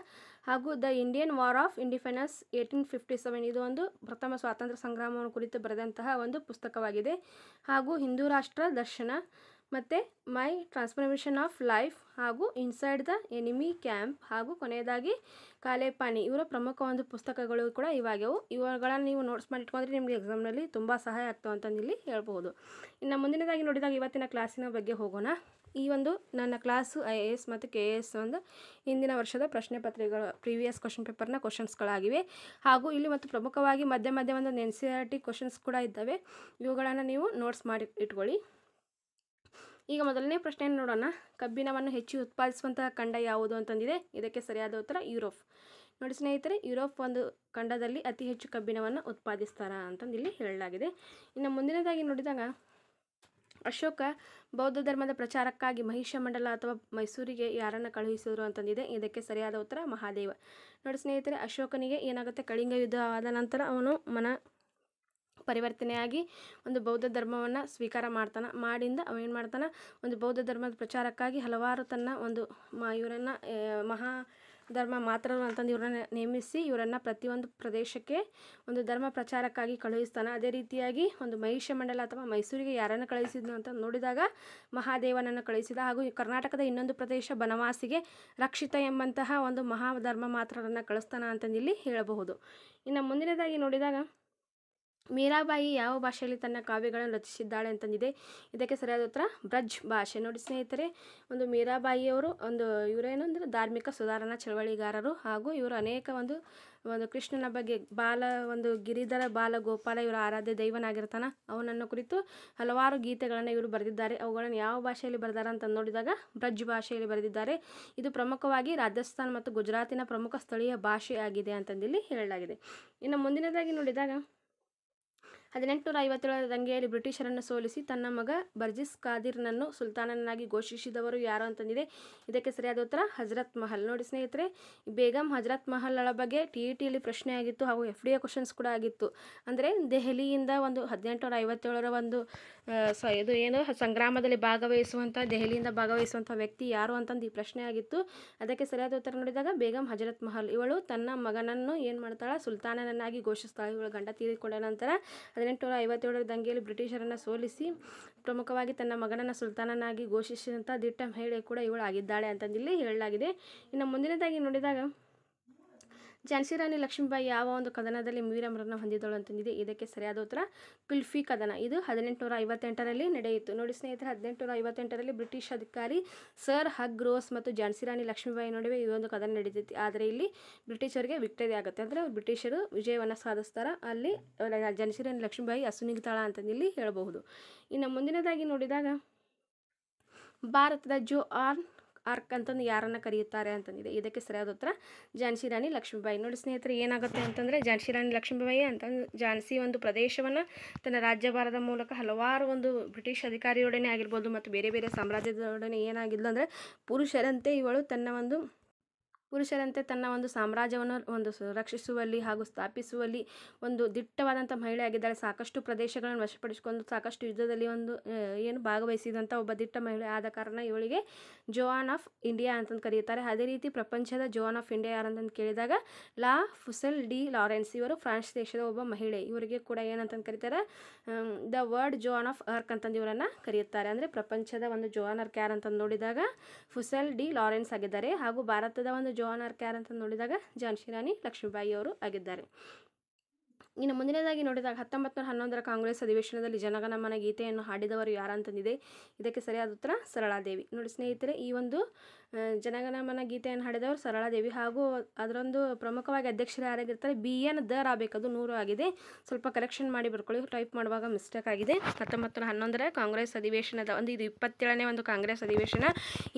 ಹಾಗೂ the Indian war of independence eighteen fifty seven ಇದು ಒಂದು ಪ್ರಥಮ ಸ್ವಾತಂತ್ರ್ಯ ಸಂಗ್ರಾಮವನ್ನು ಕುರಿತು ಬರೆದಂತಹ ಒಂದು ಪುಸ್ತಕವಾಗಿದೆ ಹಾಗೂ ಹಿಂದೂ ರಾಷ್ಟ್ರ ದರ್ಶನ ಮತ್ತು ಮೈ ಟ್ರಾನ್ಸ್ಫಾರ್ಮೇಷನ್ ಆಫ್ ಲೈಫ್ ಹಾಗೂ ಇನ್ಸೈಡ್ ದ ಎನಿಮಿ ಕ್ಯಾಂಪ್ ಹಾಗೂ ಕೊನೆಯದಾಗಿ ಕಾಲೇಪಾಣಿ ಇವರ ಪ್ರಮುಖ ಒಂದು ಪುಸ್ತಕಗಳು ಕೂಡ ಇವಾಗ್ಯವು ಇವುಗಳನ್ನು ನೀವು ನೋಟ್ಸ್ ಮಾಡಿಟ್ಕೊಂಡ್ರೆ ನಿಮಗೆ ಎಕ್ಸಾಮ್ನಲ್ಲಿ ತುಂಬ ಸಹಾಯ ಆಗ್ತವೆ ಅಂತಂದು ಇಲ್ಲಿ ಹೇಳ್ಬೋದು ಇನ್ನು ಮುಂದಿನದಾಗಿ ನೋಡಿದಾಗ ಇವತ್ತಿನ ಕ್ಲಾಸಿನ ಬಗ್ಗೆ ಹೋಗೋಣ ಈ ಒಂದು ನನ್ನ ಕ್ಲಾಸು ಐ ಎ ಎಸ್ ಮತ್ತು ಕೆ ಎ ಎಸ್ ಒಂದು ಹಿಂದಿನ ವರ್ಷದ ಪ್ರಶ್ನೆ ಪತ್ರಿಕೆಗಳ ಪ್ರೀವಿಯಸ್ ಕ್ವಶನ್ ಪೇಪರ್ನ ಕ್ವಶನ್ಸ್ಗಳಾಗಿವೆ ಹಾಗೂ ಇಲ್ಲಿ ಮತ್ತು ಪ್ರಮುಖವಾಗಿ ಮಧ್ಯೆ ಮಧ್ಯೆ ಒಂದು N C R T questions ಕೂಡ ಇದ್ದಾವೆ ಇವುಗಳನ್ನು ನೀವು ನೋಟ್ಸ್ ಮಾಡಿ ಇಟ್ಕೊಳ್ಳಿ ಈಗ ಮೊದಲನೇ ಪ್ರಶ್ನೆಯನ್ನು ನೋಡೋಣ ಕಬ್ಬಿಣವನ್ನು ಹೆಚ್ಚು ಉತ್ಪಾದಿಸುವಂತಹ ಖಂಡ ಯಾವುದು ಅಂತಂದಿದೆ ಇದಕ್ಕೆ ಸರಿಯಾದ ಉತ್ತರ ಯುರೋಪ್ ನೋಡಿ ಸ್ನೇಹಿತರೆ ಯುರೋಪ್ ಒಂದು ಖಂಡದಲ್ಲಿ ಅತಿ ಹೆಚ್ಚು ಕಬ್ಬಿಣವನ್ನು ಉತ್ಪಾದಿಸ್ತಾರ ಅಂತಂದು ಇಲ್ಲಿ ಹೇಳಲಾಗಿದೆ ಇನ್ನು ಮುಂದಿನದಾಗಿ ನೋಡಿದಾಗ ಅಶೋಕ ಬೌದ್ಧ ಧರ್ಮದ ಪ್ರಚಾರಕ್ಕಾಗಿ ಮಹಿಷ ಮಂಡಲ ಅಥವಾ ಮೈಸೂರಿಗೆ ಯಾರನ್ನು ಕಳುಹಿಸಿದರು ಅಂತಂದಿದೆ ಇದಕ್ಕೆ ಸರಿಯಾದ ಉತ್ತರ ಮಹಾದೇವ ನೋಡಿ ಸ್ನೇಹಿತರೆ ಅಶೋಕನಿಗೆ ಏನಾಗುತ್ತೆ ಕಳಿಂಗ ಯುದ್ಧ ಆದ ನಂತರ ಅವನು ಮನ ಪರಿವರ್ತನೆಯಾಗಿ ಒಂದು ಬೌದ್ಧ ಧರ್ಮವನ್ನು ಸ್ವೀಕಾರ ಮಾಡ್ತಾನೆ ಮಾಡಿಂದ ಅವೇನು ಮಾಡ್ತಾನೆ ಒಂದು ಬೌದ್ಧ ಧರ್ಮದ ಪ್ರಚಾರಕ್ಕಾಗಿ ಹಲವಾರು ತನ್ನ ಒಂದು ಮ ಇವರನ್ನು ಮಹಾ ಧರ್ಮ ಮಾತ್ರರು ಅಂತಂದು ಇವ್ರನ್ನ ನೇಮಿಸಿ ಇವರನ್ನು ಪ್ರತಿಯೊಂದು ಪ್ರದೇಶಕ್ಕೆ ಒಂದು ಧರ್ಮ ಪ್ರಚಾರಕ್ಕಾಗಿ ಕಳುಹಿಸ್ತಾನೆ ಅದೇ ರೀತಿಯಾಗಿ ಒಂದು ಮಹಿಷ ಮಂಡಲ ಅಥವಾ ಮೈಸೂರಿಗೆ ಯಾರನ್ನು ಕಳುಹಿಸಿದ್ನು ಅಂತ ನೋಡಿದಾಗ ಮಹಾದೇವನನ್ನು ಕಳುಹಿಸಿದ ಹಾಗೂ ಕರ್ನಾಟಕದ ಇನ್ನೊಂದು ಪ್ರದೇಶ ಬನವಾಸಿಗೆ ರಕ್ಷಿತ ಎಂಬಂತಹ ಒಂದು ಮಹಾಧರ್ಮ ಮಾತ್ರರನ್ನು ಕಳಿಸ್ತಾನ ಇಲ್ಲಿ ಹೇಳಬಹುದು ಇನ್ನು ಮುಂದಿನದಾಗಿ ನೋಡಿದಾಗ ಮೀರಾಬಾಯಿ ಯಾವ ಭಾಷೆಯಲ್ಲಿ ತನ್ನ ಕಾವ್ಯಗಳನ್ನು ರಚಿಸಿದ್ದಾಳೆ ಅಂತಂದಿದೆ ಇದಕ್ಕೆ ಸರಿಯಾದ ಉತ್ತರ ಬ್ರಜ್ ಭಾಷೆ ನೋಡಿ ಸ್ನೇಹಿತರೆ ಒಂದು ಮೀರಾಬಾಯಿಯವರು ಒಂದು ಇವರೇನು ಅಂದರೆ ಧಾರ್ಮಿಕ ಸುಧಾರಣಾ ಚಳವಳಿಗಾರರು ಹಾಗೂ ಇವರು ಅನೇಕ ಒಂದು ಒಂದು ಕೃಷ್ಣನ ಬಗ್ಗೆ ಬಾಲ ಒಂದು ಗಿರಿಧರ ಬಾಲ ಗೋಪಾಲ ಇವರ ಆರಾಧ್ಯ ದೈವನಾಗಿರ್ತಾನೆ ಅವನನ್ನು ಕುರಿತು ಹಲವಾರು ಗೀತೆಗಳನ್ನು ಇವರು ಬರೆದಿದ್ದಾರೆ ಅವುಗಳನ್ನು ಯಾವ ಭಾಷೆಯಲ್ಲಿ ಬರೆದಾರ ಅಂತ ನೋಡಿದಾಗ ಬ್ರಜ್ ಭಾಷೆಯಲ್ಲಿ ಬರೆದಿದ್ದಾರೆ ಇದು ಪ್ರಮುಖವಾಗಿ ರಾಜಸ್ಥಾನ ಮತ್ತು ಗುಜರಾತಿನ ಪ್ರಮುಖ ಸ್ಥಳೀಯ ಭಾಷೆಯಾಗಿದೆ ಅಂತಂದಿಲ್ಲಿ ಹೇಳಲಾಗಿದೆ ಇನ್ನು ಮುಂದಿನದಾಗಿ ನೋಡಿದಾಗ ಹದಿನೆಂಟುನೂರ ಐವತ್ತೇಳರ ದಂಗೆಯಲ್ಲಿ ಬ್ರಿಟಿಷರನ್ನು ಸೋಲಿಸಿ ತನ್ನ ಮಗ ಬರ್ಜಿಸ್ ಖಾದಿರ್ನನ್ನು ಸುಲ್ತಾನನ್ನಾಗಿ ಘೋಷಿಸಿದವರು ಯಾರು ಅಂತಂದಿದೆ ಇದಕ್ಕೆ ಸರಿಯಾದ ಉತ್ತರ ಹಜರತ್ ಮಹಲ್ ನೋಡಿ ಸ್ನೇಹಿತರೆ ಬೇಗಂ ಹಜರತ್ ಮಹಲ್ಗಳ ಬಗ್ಗೆ ಟಿ ಇ ಟಿಯಲ್ಲಿ ಪ್ರಶ್ನೆ ಆಗಿತ್ತು ಹಾಗೂ ಎಫ್ ಡಿ ಎ ಕ್ವಶನ್ಸ್ ಕೂಡ ಆಗಿತ್ತು ಅಂದರೆ ದೆಹಲಿಯಿಂದ ಒಂದು ನೂರ ಐವತ್ತೇಳರ ಒಂದು ಸ ಇದು ಏನು ಸಂಗ್ರಾಮದಲ್ಲಿ ಭಾಗವಹಿಸುವಂಥ ದೆಹಲಿಯಿಂದ ಭಾಗವಹಿಸುವಂಥ ವ್ಯಕ್ತಿ ಯಾರು ಅಂತಂದು ಈ ಪ್ರಶ್ನೆ ಆಗಿತ್ತು ಅದಕ್ಕೆ ಸರಿಯಾದ ಉತ್ತರ ನೋಡಿದಾಗ ಬೇಗಂ ಹಜರತ್ ಮಹಲ್ ಇವಳು ತನ್ನ ಮಗನನ್ನು ಏನು ಮಾಡ್ತಾಳೆ ಸುಲ್ತಾನನನ್ನಾಗಿ ಘೋಷಿಸ್ತಾಳೆ ಇವಳು ಗಂಡ ತೀರಿಕೊಂಡ ನಂತರ ಹದಿನೆಂಟುನೂರ ಐವತ್ತೇಳರ ದಂಗೆಯಲ್ಲಿ ಬ್ರಿಟಿಷರನ್ನು ಸೋಲಿಸಿ ಪ್ರಮುಖವಾಗಿ ತನ್ನ ಮಗನನ್ನು ಸುಲ್ತಾನನಾಗಿ ಘೋಷಿಸಿದಂಥ ದಿಟ್ಟ ಮಹಿಳೆ ಕೂಡ ಇವಳು ಆಗಿದ್ದಾಳೆ ಅಂತಂದಿಲ್ಲಿ ಹೇಳಲಾಗಿದೆ ಇನ್ನು ಮುಂದಿನದಾಗಿ ನೋಡಿದಾಗ ಝಾನ್ಸಿ ರಾಣಿ ಲಕ್ಷ್ಮೀಬಾಯಿ ಯಾವ ಒಂದು ಕದನದಲ್ಲಿ ವೀರಮರಣ ಹೊಂದಿದಳು ಅಂತಂದಿದೆ ಇದಕ್ಕೆ ಸರಿಯಾದ ಉತ್ತರ ಕುಲ್ಫಿ ಕದನ ಇದು ಹದಿನೆಂಟುನೂರ ಐವತ್ತೆಂಟರಲ್ಲಿ ನಡೆಯಿತು ನೋಡಿ ಸ್ನೇಹಿತರೆ ಹದಿನೆಂಟುನೂರ ಐವತ್ತೆಂಟರಲ್ಲಿ ಬ್ರಿಟಿಷ್ ಅಧಿಕಾರಿ ಸರ್ ಹಗ್ ರೋಸ್ ಮತ್ತು ಝಾನ್ಸಿ ರಾಣಿ ಲಕ್ಷ್ಮೀಬಾಯಿ ನಡುವೆ ಈ ಒಂದು ಕದನ ನಡೆದಿತ್ತು ಆದರೆ ಇಲ್ಲಿ ಬ್ರಿಟಿಷರಿಗೆ ವಿಕ್ಟರಿ ಆಗುತ್ತೆ ಅಂದರೆ ಬ್ರಿಟಿಷರು ವಿಜಯವನ್ನು ಸಾಧಿಸ್ತಾರೆ ಅಲ್ಲಿ ಝಾನ್ಸಿ ರಾಣಿ ಲಕ್ಷ್ಮೀಬಾಯಿ ಅಸುನಿಗ್ತಾಳ ಅಂತಂದು ಇಲ್ಲಿ ಹೇಳಬಹುದು ಇನ್ನು ಮುಂದಿನದಾಗಿ ನೋಡಿದಾಗ ಭಾರತದ ಜೋ ಆರ್ ಆರ್ಕ್ ಅಂತಂದು ಯಾರನ್ನು ಕರೆಯುತ್ತಾರೆ ಅಂತಂದಿದೆ ಇದಕ್ಕೆ ಸರಿಯಾದ ಉತ್ತರ ಝಾನ್ಸಿ ರಾಣಿ ಲಕ್ಷ್ಮೀಬಾಯಿ ನೋಡಿ ಸ್ನೇಹಿತರೆ ಏನಾಗುತ್ತೆ ಅಂತಂದರೆ ಝಾನ್ಸಿ ರಾಣಿ ಲಕ್ಷ್ಮೀಬಾಯಿ ಅಂತಂದು ಝಾನ್ಸಿ ಒಂದು ಪ್ರದೇಶವನ್ನು ತನ್ನ ರಾಜ್ಯಭಾರದ ಮೂಲಕ ಹಲವಾರು ಒಂದು ಬ್ರಿಟಿಷ್ ಅಧಿಕಾರಿಯೊಡನೆ ಆಗಿರ್ಬೋದು ಮತ್ತು ಬೇರೆ ಬೇರೆ ಸಾಮ್ರಾಜ್ಯದೊಡನೆ ಏನಾಗಿಲ್ಲ ಅಂದರೆ ಪುರುಷರಂತೆ ಇವಳು ತನ್ನ ಒಂದು ಪುರುಷರಂತೆ ತನ್ನ ಒಂದು ಸಾಮ್ರಾಜ್ಯವನ್ನು ಒಂದು ರಕ್ಷಿಸುವಲ್ಲಿ ಹಾಗೂ ಸ್ಥಾಪಿಸುವಲ್ಲಿ ಒಂದು ದಿಟ್ಟವಾದಂಥ ಮಹಿಳೆ ಆಗಿದ್ದಾಳೆ ಸಾಕಷ್ಟು ಪ್ರದೇಶಗಳನ್ನು ವಶಪಡಿಸಿಕೊಂಡು ಸಾಕಷ್ಟು ಯುದ್ಧದಲ್ಲಿ ಒಂದು ಏನು ಭಾಗವಹಿಸಿದಂಥ ಒಬ್ಬ ದಿಟ್ಟ ಮಹಿಳೆ ಆದ ಕಾರಣ ಇವಳಿಗೆ ಜೋಆನ್ ಆಫ್ ಇಂಡಿಯಾ ಅಂತಂದು ಕರೆಯುತ್ತಾರೆ ಅದೇ ರೀತಿ ಪ್ರಪಂಚದ ಜೋಆನ್ ಆಫ್ ಇಂಡಿಯಾ ಯಾರಂತಂದು ಕೇಳಿದಾಗ ಲಾ ಫುಸೆಲ್ ಡಿ ಲಾರೆನ್ಸ್ ಇವರು ಫ್ರಾನ್ಸ್ ದೇಶದ ಒಬ್ಬ ಮಹಿಳೆ ಇವರಿಗೆ ಕೂಡ ಏನಂತಂದು ಕರೀತಾರೆ the word Joan of Arc ಅಂತಂದು ಇವರನ್ನು ಕರೆಯುತ್ತಾರೆ ಅಂದರೆ ಪ್ರಪಂಚದ ಒಂದು ಜೋಆನ್ ಅರ್ಕ್ ಅಂತಂದು ನೋಡಿದಾಗ ಫುಸೆಲ್ ಡಿ ಲಾರೆನ್ಸ್ ಆಗಿದ್ದಾರೆ ಹಾಗೂ ಭಾರತದ ಒಂದು ಜೋಹನಾರ್ ಕ್ಯಾರ್ ಅಂತ ನೋಡಿದಾಗ ಜಾನ್ಸಿ ರಾಣಿ ಲಕ್ಷ್ಮೀಬಾಯಿ ಅವರು ಆಗಿದ್ದಾರೆ ಇನ್ನು ಮುಂದಿನದಾಗಿ ನೋಡಿದಾಗ ಹತ್ತೊಂಬತ್ತು ನೂರ ಹನ್ನೊಂದರ ಕಾಂಗ್ರೆಸ್ ಅಧಿವೇಶನದಲ್ಲಿ ಜನಗಣಮನ ಗೀತೆಯನ್ನು ಹಾಡಿದವರು ಯಾರಂತಂದಿದೆ ಇದಕ್ಕೆ ಸರಿಯಾದ ಉತ್ತರ ಸರಳಾದೇವಿ ನೋಡಿ ಸ್ನೇಹಿತರೆ ಈ ಒಂದು ಜನಗಣಮನ ಗೀತೆಯನ್ನು ಹಾಡಿದವರು ಸರಳಾದೇವಿ ಹಾಗೂ ಅದರೊಂದು ಪ್ರಮುಖವಾಗಿ ಅಧ್ಯಕ್ಷರು ಯಾರಾಗಿರ್ತಾರೆ ಬಿ ಎನ್ ದರ್ ಆಗಬೇಕು ಅದು ನೂರು ಆಗಿದೆ ಸ್ವಲ್ಪ ಕರೆಕ್ಷನ್ ಮಾಡಿ ಬರ್ಕೊಳ್ಳಿ ಟೈಪ್ ಮಾಡುವಾಗ ಮಿಸ್ಟೇಕ್ ಆಗಿದೆ ಹತ್ತೊಂಬತ್ತು ಹನ್ನೊಂದರ ಕಾಂಗ್ರೆಸ್ ಅಧಿವೇಶನದ ಒಂದು ಇದು ಇಪ್ಪತ್ತೇಳನೇ ಒಂದು ಕಾಂಗ್ರೆಸ್ ಅಧಿವೇಶನ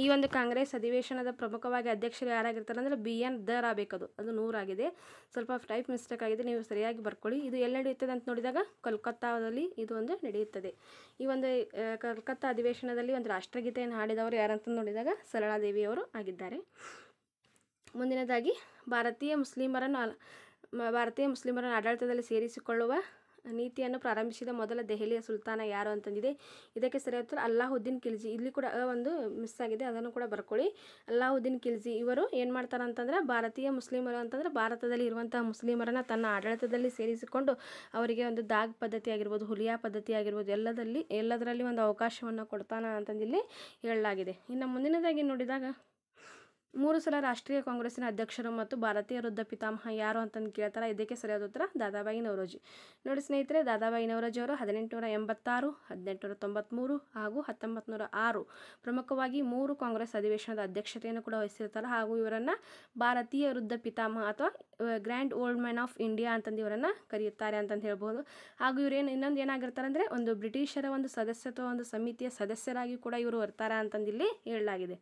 ಈ ಒಂದು ಕಾಂಗ್ರೆಸ್ ಅಧಿವೇಶನದ ಪ್ರಮುಖವಾಗಿ ಅಧ್ಯಕ್ಷರು ಯಾರಾಗಿರ್ತಾರೆ ಅಂದರೆ ಬಿ ಎನ್ ದರ್ ಆಗಬೇಕದು ಅದು ಆಗಿದೆ ಸ್ವಲ್ಪ ಟೈಪ್ ಮಿಸ್ಟೇಕ್ ಆಗಿದೆ ನೀವು ಸರಿಯಾಗಿ ಬರ್ಕೊಳ್ಳಿ ಇದು ಎಲ್ಲಿ ನಡೆಯುತ್ತದೆ ಅಂತ ನೋಡಿದಾಗ ಕೋಲ್ಕತ್ತಾದಲ್ಲಿ ಇದು ಒಂದು ನಡೆಯುತ್ತದೆ ಈ ಒಂದು ಕಲ್ಕತ್ತಾ ಅಧಿವೇಶನದಲ್ಲಿ ಒಂದು ರಾಷ್ಟ್ರಗೀತೆಯನ್ನು ಹಾಡಿದವರು ಯಾರಂತ ನೋಡಿದಾಗ ಸರಳಾದೇವಿ ಅವರು ಆಗಿದ್ದಾರೆ ಮುಂದಿನದಾಗಿ ಭಾರತೀಯ ಮುಸ್ಲಿಮರನ್ನು ಭಾರತೀಯ ಮುಸ್ಲಿಮರನ್ನು ಆಡಳಿತದಲ್ಲಿ ಸೇರಿಸಿಕೊಳ್ಳುವ ನೀತಿಯನ್ನು ಪ್ರಾರಂಭಿಸಿದ ಮೊದಲ ದೆಹಲಿಯ ಸುಲ್ತಾನ ಯಾರು ಅಂತಂದಿದೆ ಇದಕ್ಕೆ ಸರಿಯಾದ ಉತ್ತರ ಅಲ್ಲಾಹುದ್ದೀನ್ ಖಿಲ್ಜಿ ಇಲ್ಲಿ ಕೂಡ ಒಂದು ಮಿಸ್ ಆಗಿದೆ ಅದನ್ನು ಕೂಡ ಬರ್ಕೊಳ್ಳಿ ಅಲ್ಲಾಹುದ್ದೀನ್ ಖಿಲ್ಜಿ ಇವರು ಏನು ಮಾಡ್ತಾರೆ ಅಂತಂದ್ರೆ ಭಾರತೀಯ ಮುಸ್ಲಿಮರು ಅಂತಂದ್ರೆ ಭಾರತದಲ್ಲಿ ಇರುವಂತಹ ಮುಸ್ಲಿಮರನ್ನ ತನ್ನ ಆಡಳಿತದಲ್ಲಿ ಸೇರಿಸಿಕೊಂಡು ಅವರಿಗೆ ಒಂದು ದಾಗ್ ಪದ್ಧತಿ ಆಗಿರ್ಬೋದು ಹುಲಿಯಾ ಪದ್ಧತಿ ಆಗಿರ್ಬೋದು ಎಲ್ಲದಲ್ಲಿ ಎಲ್ಲದರಲ್ಲಿ ಒಂದು ಅವಕಾಶವನ್ನು ಕೊಡ್ತಾನ ಅಂತಂದಿಲ್ಲಿ ಹೇಳಲಾಗಿದೆ ಇನ್ನು ಮುಂದಿನದಾಗಿ ನೋಡಿದಾಗ ಮೂರು ಸಲ ರಾಷ್ಟ್ರೀಯ ಕಾಂಗ್ರೆಸ್ಸಿನ ಅಧ್ಯಕ್ಷರು ಮತ್ತು ಭಾರತೀಯ ವೃದ್ಧ ಪಿತಾಮಹ ಯಾರು ಅಂತಂದು ಕೇಳ್ತಾರೆ ಇದಕ್ಕೆ ಸರಿಯಾದ ಉತ್ತರ ದಾದಾಬಾಯಿ ನವರೋಜಿ ನೋಡಿ ಸ್ನೇಹಿತರೆ ದಾದಾಬಾಯಿ ನವರೋಜಿ ಅವರು ಹದಿನೆಂಟುನೂರ ಎಂಬತ್ತಾರು ಹದಿನೆಂಟುನೂರ ತೊಂಬತ್ತ್ಮೂರು ಹಾಗೂ ಹತ್ತೊಂಬತ್ತು ಆರು ಪ್ರಮುಖವಾಗಿ ಮೂರು ಕಾಂಗ್ರೆಸ್ ಅಧಿವೇಶನದ ಅಧ್ಯಕ್ಷತೆಯನ್ನು ಕೂಡ ವಹಿಸಿರ್ತಾರೆ ಹಾಗೂ ಇವರನ್ನು ಭಾರತೀಯ ವೃದ್ಧ ಪಿತಾಮಹ ಅಥವಾ grand old man of India ಅಂತಂದು ಇವರನ್ನು ಕರೆಯುತ್ತಾರೆ ಅಂತಂದು ಹೇಳ್ಬೋದು ಹಾಗೂ ಇವರೇನು ಇನ್ನೊಂದು ಏನಾಗಿರ್ತಾರೆ ಅಂದರೆ ಒಂದು ಬ್ರಿಟಿಷರ ಒಂದು ಸದಸ್ಯತ್ವ ಒಂದು ಸಮಿತಿಯ ಸದಸ್ಯರಾಗಿ ಕೂಡ ಇವರು ಬರ್ತಾರೆ ಇಲ್ಲಿ ಹೇಳಲಾಗಿದೆ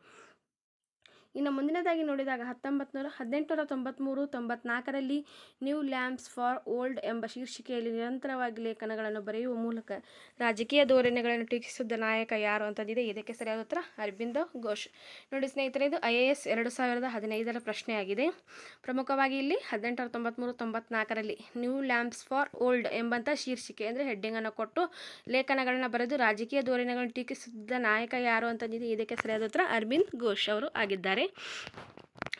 ಇನ್ನು ಮುಂದಿನದಾಗಿ ನೋಡಿದಾಗ ಹತ್ತೊಂಬತ್ತು ನೂರ ಹದಿನೆಂಟುನೂರ ತೊಂಬತ್ತ್ಮೂರು ತೊಂಬತ್ನಾಲ್ಕರಲ್ಲಿ ನ್ಯೂ ಲ್ಯಾಂಪ್ಸ್ ಫಾರ್ ಓಲ್ಡ್ ಎಂಬ ಶೀರ್ಷಿಕೆಯಲ್ಲಿ ನಿರಂತರವಾಗಿ ಲೇಖನಗಳನ್ನು ಬರೆಯುವ ಮೂಲಕ ರಾಜಕೀಯ ಧೋರಣೆಗಳನ್ನು ಟೀಕಿಸಿದ್ದ ನಾಯಕ ಯಾರು ಅಂತಂದಿದೆ ಇದಕ್ಕೆ ಸರಿಯಾದ ಉತ್ತರ ಅರವಿಂದ ಘೋಷ್ ನೋಡಿ ಸ್ನೇಹಿತರೆ ಇದು ಐ ಎ ಎಸ್ ಎರಡು ಸಾವಿರದ ಹದಿನೈದರ ಪ್ರಶ್ನೆಯಾಗಿದೆ ಪ್ರಮುಖವಾಗಿ ಇಲ್ಲಿ ಹದಿನೆಂಟರ ತೊಂಬತ್ತ್ಮೂರು ತೊಂಬತ್ನಾಲ್ಕರಲ್ಲಿ ನ್ಯೂ ಲ್ಯಾಂಪ್ಸ್ ಫಾರ್ ಓಲ್ಡ್ ಎಂಬಂಥ ಶೀರ್ಷಿಕೆ ಅಂದರೆ ಹೆಡ್ಡಿಂಗನ್ನು ಕೊಟ್ಟು ಲೇಖನಗಳನ್ನು ಬರೆದು ರಾಜಕೀಯ ಧೋರಣೆಗಳನ್ನು ಟೀಕಿಸಿದ್ದ ನಾಯಕ ಯಾರು ಅಂತಂದಿದೆ ಇದಕ್ಕೆ ಸರಿಯಾದ ಉತ್ತರ ಅರವಿಂದ್ ಘೋಷ್ ಅವರು ಆಗಿದ್ದಾರೆ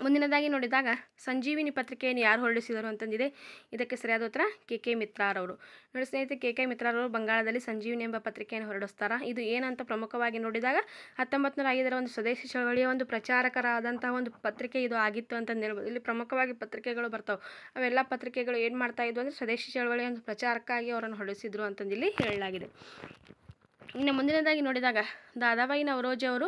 ಮುಂದಿನದಾಗಿ ನೋಡಿದಾಗ ಸಂಜೀವಿನಿ ಪತ್ರಿಕೆಯನ್ನು ಯಾರು ಹೊರಡಿಸಿದರು ಅಂತಂದಿದೆ ಇದಕ್ಕೆ ಸರಿಯಾದ ಉತ್ತರ ಕೆ ಕೆ ಮಿತ್ರಾರವರು ನೋಡಿ ಸ್ನೇಹಿತರೆ ಕೆ ಕೆ ಮಿತ್ರಾರವರು ಬಂಗಾಳದಲ್ಲಿ ಸಂಜೀವಿನಿ ಎಂಬ ಪತ್ರಿಕೆಯನ್ನು ಹೊರಡಿಸ್ತಾರೆ ಇದು ಏನಂತ ಪ್ರಮುಖವಾಗಿ ನೋಡಿದಾಗ ಹತ್ತೊಂಬತ್ತು ಒಂದು ಸ್ವದೇಶಿ ಚಳವಳಿಯ ಒಂದು ಪ್ರಚಾರಕರಾದಂತಹ ಒಂದು ಪತ್ರಿಕೆ ಇದು ಆಗಿತ್ತು ಅಂತ ಹೇಳ್ಬೋದು ಇಲ್ಲಿ ಪ್ರಮುಖವಾಗಿ ಪತ್ರಿಕೆಗಳು ಬರ್ತಾವೆ ಅವೆಲ್ಲ ಪತ್ರಿಕೆಗಳು ಏನು ಮಾಡ್ತಾ ಇದ್ವು ಅಂದರೆ ಸ್ವದೇಶಿ ಚಳವಳಿಯ ಒಂದು ಪ್ರಚಾರಕ್ಕಾಗಿ ಅವರನ್ನು ಹೊರಡಿಸಿದ್ರು ಅಂತಂದಿಲ್ಲಿ ಇಲ್ಲಿ ಹೇಳಲಾಗಿದೆ ಇನ್ನು ಮುಂದಿನದಾಗಿ ನೋಡಿದಾಗ ದಾದಾಬಾಯಿ ನವರೋಜಿ ಅವರು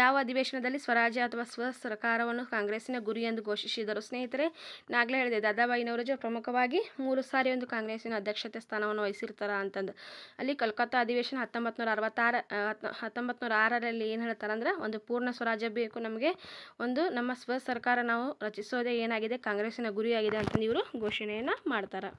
ಯಾವ ಅಧಿವೇಶನದಲ್ಲಿ ಸ್ವರಾಜ್ಯ ಅಥವಾ ಸ್ವ ಸರ್ಕಾರವನ್ನು ಕಾಂಗ್ರೆಸ್ಸಿನ ಗುರಿ ಎಂದು ಘೋಷಿಸಿದರು ಸ್ನೇಹಿತರೆ ನಾಗಲೇ ಹೇಳಿದೆ ದಾದಾಬಾಯಿನವರು ಪ್ರಮುಖವಾಗಿ ಮೂರು ಸಾರಿ ಒಂದು ಕಾಂಗ್ರೆಸ್ಸಿನ ಅಧ್ಯಕ್ಷತೆ ಸ್ಥಾನವನ್ನು ವಹಿಸಿರ್ತಾರ ಅಂತಂದು ಅಲ್ಲಿ ಕಲ್ಕತ್ತಾ ಅಧಿವೇಶನ ಹತ್ತೊಂಬತ್ತು ನೂರ ಅರವತ್ತಾರ ಹತ್ತೊಂಬತ್ತು ನೂರ ಆರರಲ್ಲಿ ಏನು ಹೇಳ್ತಾರೆ ಅಂದ್ರೆ ಒಂದು ಪೂರ್ಣ ಸ್ವರಾಜ್ಯ ಬೇಕು ನಮಗೆ ಒಂದು ನಮ್ಮ ಸ್ವ ಸರ್ಕಾರ ನಾವು ರಚಿಸೋದೇ ಏನಾಗಿದೆ ಕಾಂಗ್ರೆಸ್ಸಿನ ಗುರಿಯಾಗಿದೆ ಅಂತಂದು ಇವರು ಘೋಷಣೆಯನ್ನು ಮಾಡ್ತಾರೆ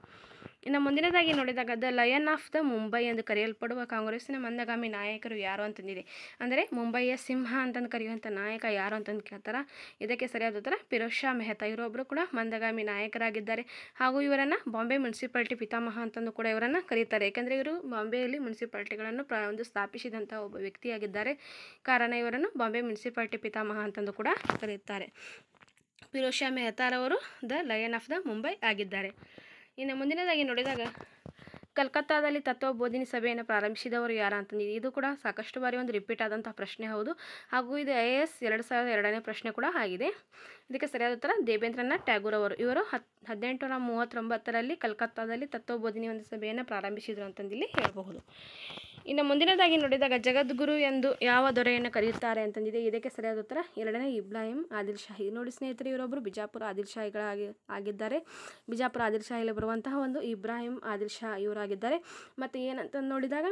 ಇನ್ನು ಮುಂದಿನದಾಗಿ ನೋಡಿದಾಗ the lion of the Mumbai ಎಂದು ಕರೆಯಲ್ಪಡುವ ಕಾಂಗ್ರೆಸ್ಸಿನ ಮಂದಗಾಮಿ ನಾಯಕರು ಯಾರು ಅಂತಂದಿದೆ ಅಂದರೆ ಮುಂಬೈಯ ಸಿಂಹ ಅಂತಂದು ಕರೆಯುವಂಥ ನಾಯಕ ಯಾರು ಅಂತಂದು ಕೇಳ್ತಾರೆ ಇದಕ್ಕೆ ಸರಿಯಾದ ಉತ್ತರ ಫಿರೋಜ್ ಶಾ ಮೆಹ್ತಾ ಇವರೊಬ್ಬರು ಕೂಡ ಮಂದಗಾಮಿ ನಾಯಕರಾಗಿದ್ದಾರೆ ಹಾಗೂ ಇವರನ್ನು ಬಾಂಬೆ ಮುನ್ಸಿಪಾಲ್ಟಿ ಪಿತಾಮಹ ಅಂತಂದು ಕೂಡ ಇವರನ್ನು ಕರೀತಾರೆ ಏಕೆಂದರೆ ಇವರು ಬಾಂಬೆಯಲ್ಲಿ ಮುನ್ಸಿಪಾಲ್ಟಿಗಳನ್ನು ಪ್ರ ಒಂದು ಸ್ಥಾಪಿಸಿದಂಥ ಒಬ್ಬ ವ್ಯಕ್ತಿಯಾಗಿದ್ದಾರೆ ಕಾರಣ ಇವರನ್ನು ಬಾಂಬೆ ಮುನ್ಸಿಪಾಲ್ಟಿ ಪಿತಾಮಹ ಅಂತಂದು ಕೂಡ ಕರೆಯುತ್ತಾರೆ ಫಿರೋಜ್ ಶಾ ಮೆಹ್ತಾರವರು the lion of the Mumbai ಆಗಿದ್ದಾರೆ ಇನ್ನು ಮುಂದಿನದಾಗಿ ನೋಡಿದಾಗ ಕಲ್ಕತ್ತಾದಲ್ಲಿ ತತ್ವ ಬೋಧಿನಿ ಸಭೆಯನ್ನು ಪ್ರಾರಂಭಿಸಿದವರು ಯಾರು ಅಂತಂದು ಇದು ಕೂಡ ಸಾಕಷ್ಟು ಬಾರಿ ಒಂದು ರಿಪೀಟ್ ಆದಂತಹ ಪ್ರಶ್ನೆ ಹೌದು ಹಾಗೂ ಇದು ಐ ಎಸ್ ಎರಡು ಸಾವಿರದ ಎರಡನೇ ಪ್ರಶ್ನೆ ಕೂಡ ಆಗಿದೆ ಇದಕ್ಕೆ ಸರಿಯಾದ ಉತ್ತರ ದೇವೇಂದ್ರನಾಥ್ ಟ್ಯಾಗೂರ್ ಅವರು ಇವರು ಹತ್ ಹದಿನೆಂಟು ನೂರ ಮೂವತ್ತೊಂಬತ್ತರಲ್ಲಿ ಕಲ್ಕತ್ತಾದಲ್ಲಿ ತತ್ವ ಬೋಧಿನಿ ಒಂದು ಸಭೆಯನ್ನು ಪ್ರಾರಂಭಿಸಿದರು ಅಂತಂದಿಲ್ಲಿ ಹೇಳಬಹುದು ಇನ್ನು ಮುಂದಿನದಾಗಿ ನೋಡಿದಾಗ ಜಗದ್ಗುರು ಎಂದು ಯಾವ ದೊರೆಯನ್ನು ಕರೆಯುತ್ತಾರೆ ಅಂತಂದಿದೆ ಇದಕ್ಕೆ ಸರಿಯಾದ ಉತ್ತರ ಎರಡನೇ ಇಬ್ರಾಹಿಂ ಆದಿಲ್ ಶಾಹಿ ನೋಡಿ ಸ್ನೇಹಿತರೆ ಇವರೊಬ್ಬರು ಬಿಜಾಪುರ ಆದಿಲ್ ಶಾಹಿಗಳಾಗಿ ಆಗಿದ್ದಾರೆ ಬಿಜಾಪುರ ಆದಿಲ್ ಶಾಹಿಯಲ್ಲಿ ಬರುವಂತಹ ಒಂದು ಇಬ್ರಾಹಿಂ ಆದಿಲ್ ಶಾ ಇವರಾಗಿದ್ದಾರೆ ಮತ್ತು ಏನಂತ ನೋಡಿದಾಗ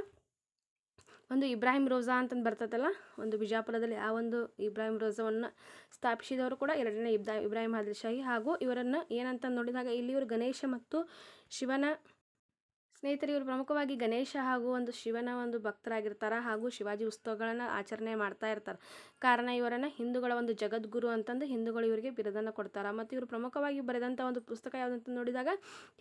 ಒಂದು ಇಬ್ರಾಹಿಂ ರೋಜಾ ಅಂತಂದು ಬರ್ತದಲ್ಲ ಒಂದು ಬಿಜಾಪುರದಲ್ಲಿ ಆ ಒಂದು ಇಬ್ರಾಹಿಂ ರೋಜಾವನ್ನು ಸ್ಥಾಪಿಸಿದವರು ಕೂಡ ಎರಡನೇ ಇಬ್ರಾ ಇಬ್ರಾಹಿಂ ಆದಿಲ್ ಶಾಹಿ ಹಾಗೂ ಇವರನ್ನು ಏನಂತ ನೋಡಿದಾಗ ಇಲ್ಲಿ ಇವರು ಗಣೇಶ ಮತ್ತು ಶಿವನ ಸ್ನೇಹಿತರೆ ಇವರು ಪ್ರಮುಖವಾಗಿ ಗಣೇಶ ಹಾಗೂ ಒಂದು ಶಿವನ ಒಂದು ಭಕ್ತರಾಗಿರ್ತಾರೆ ಹಾಗೂ ಶಿವಾಜಿ ಉತ್ಸವಗಳನ್ನು ಆಚರಣೆ ಮಾಡ್ತಾ ಇರ್ತಾರೆ ಕಾರಣ ಇವರನ್ನು ಹಿಂದೂಗಳ ಒಂದು ಜಗದ್ಗುರು ಅಂತಂದು ಹಿಂದೂಗಳು ಇವರಿಗೆ ಬಿರುದನ್ನು ಕೊಡ್ತಾರೆ ಮತ್ತು ಇವರು ಪ್ರಮುಖವಾಗಿ ಬರೆದಂಥ ಒಂದು ಪುಸ್ತಕ ಯಾವುದಂತ ನೋಡಿದಾಗ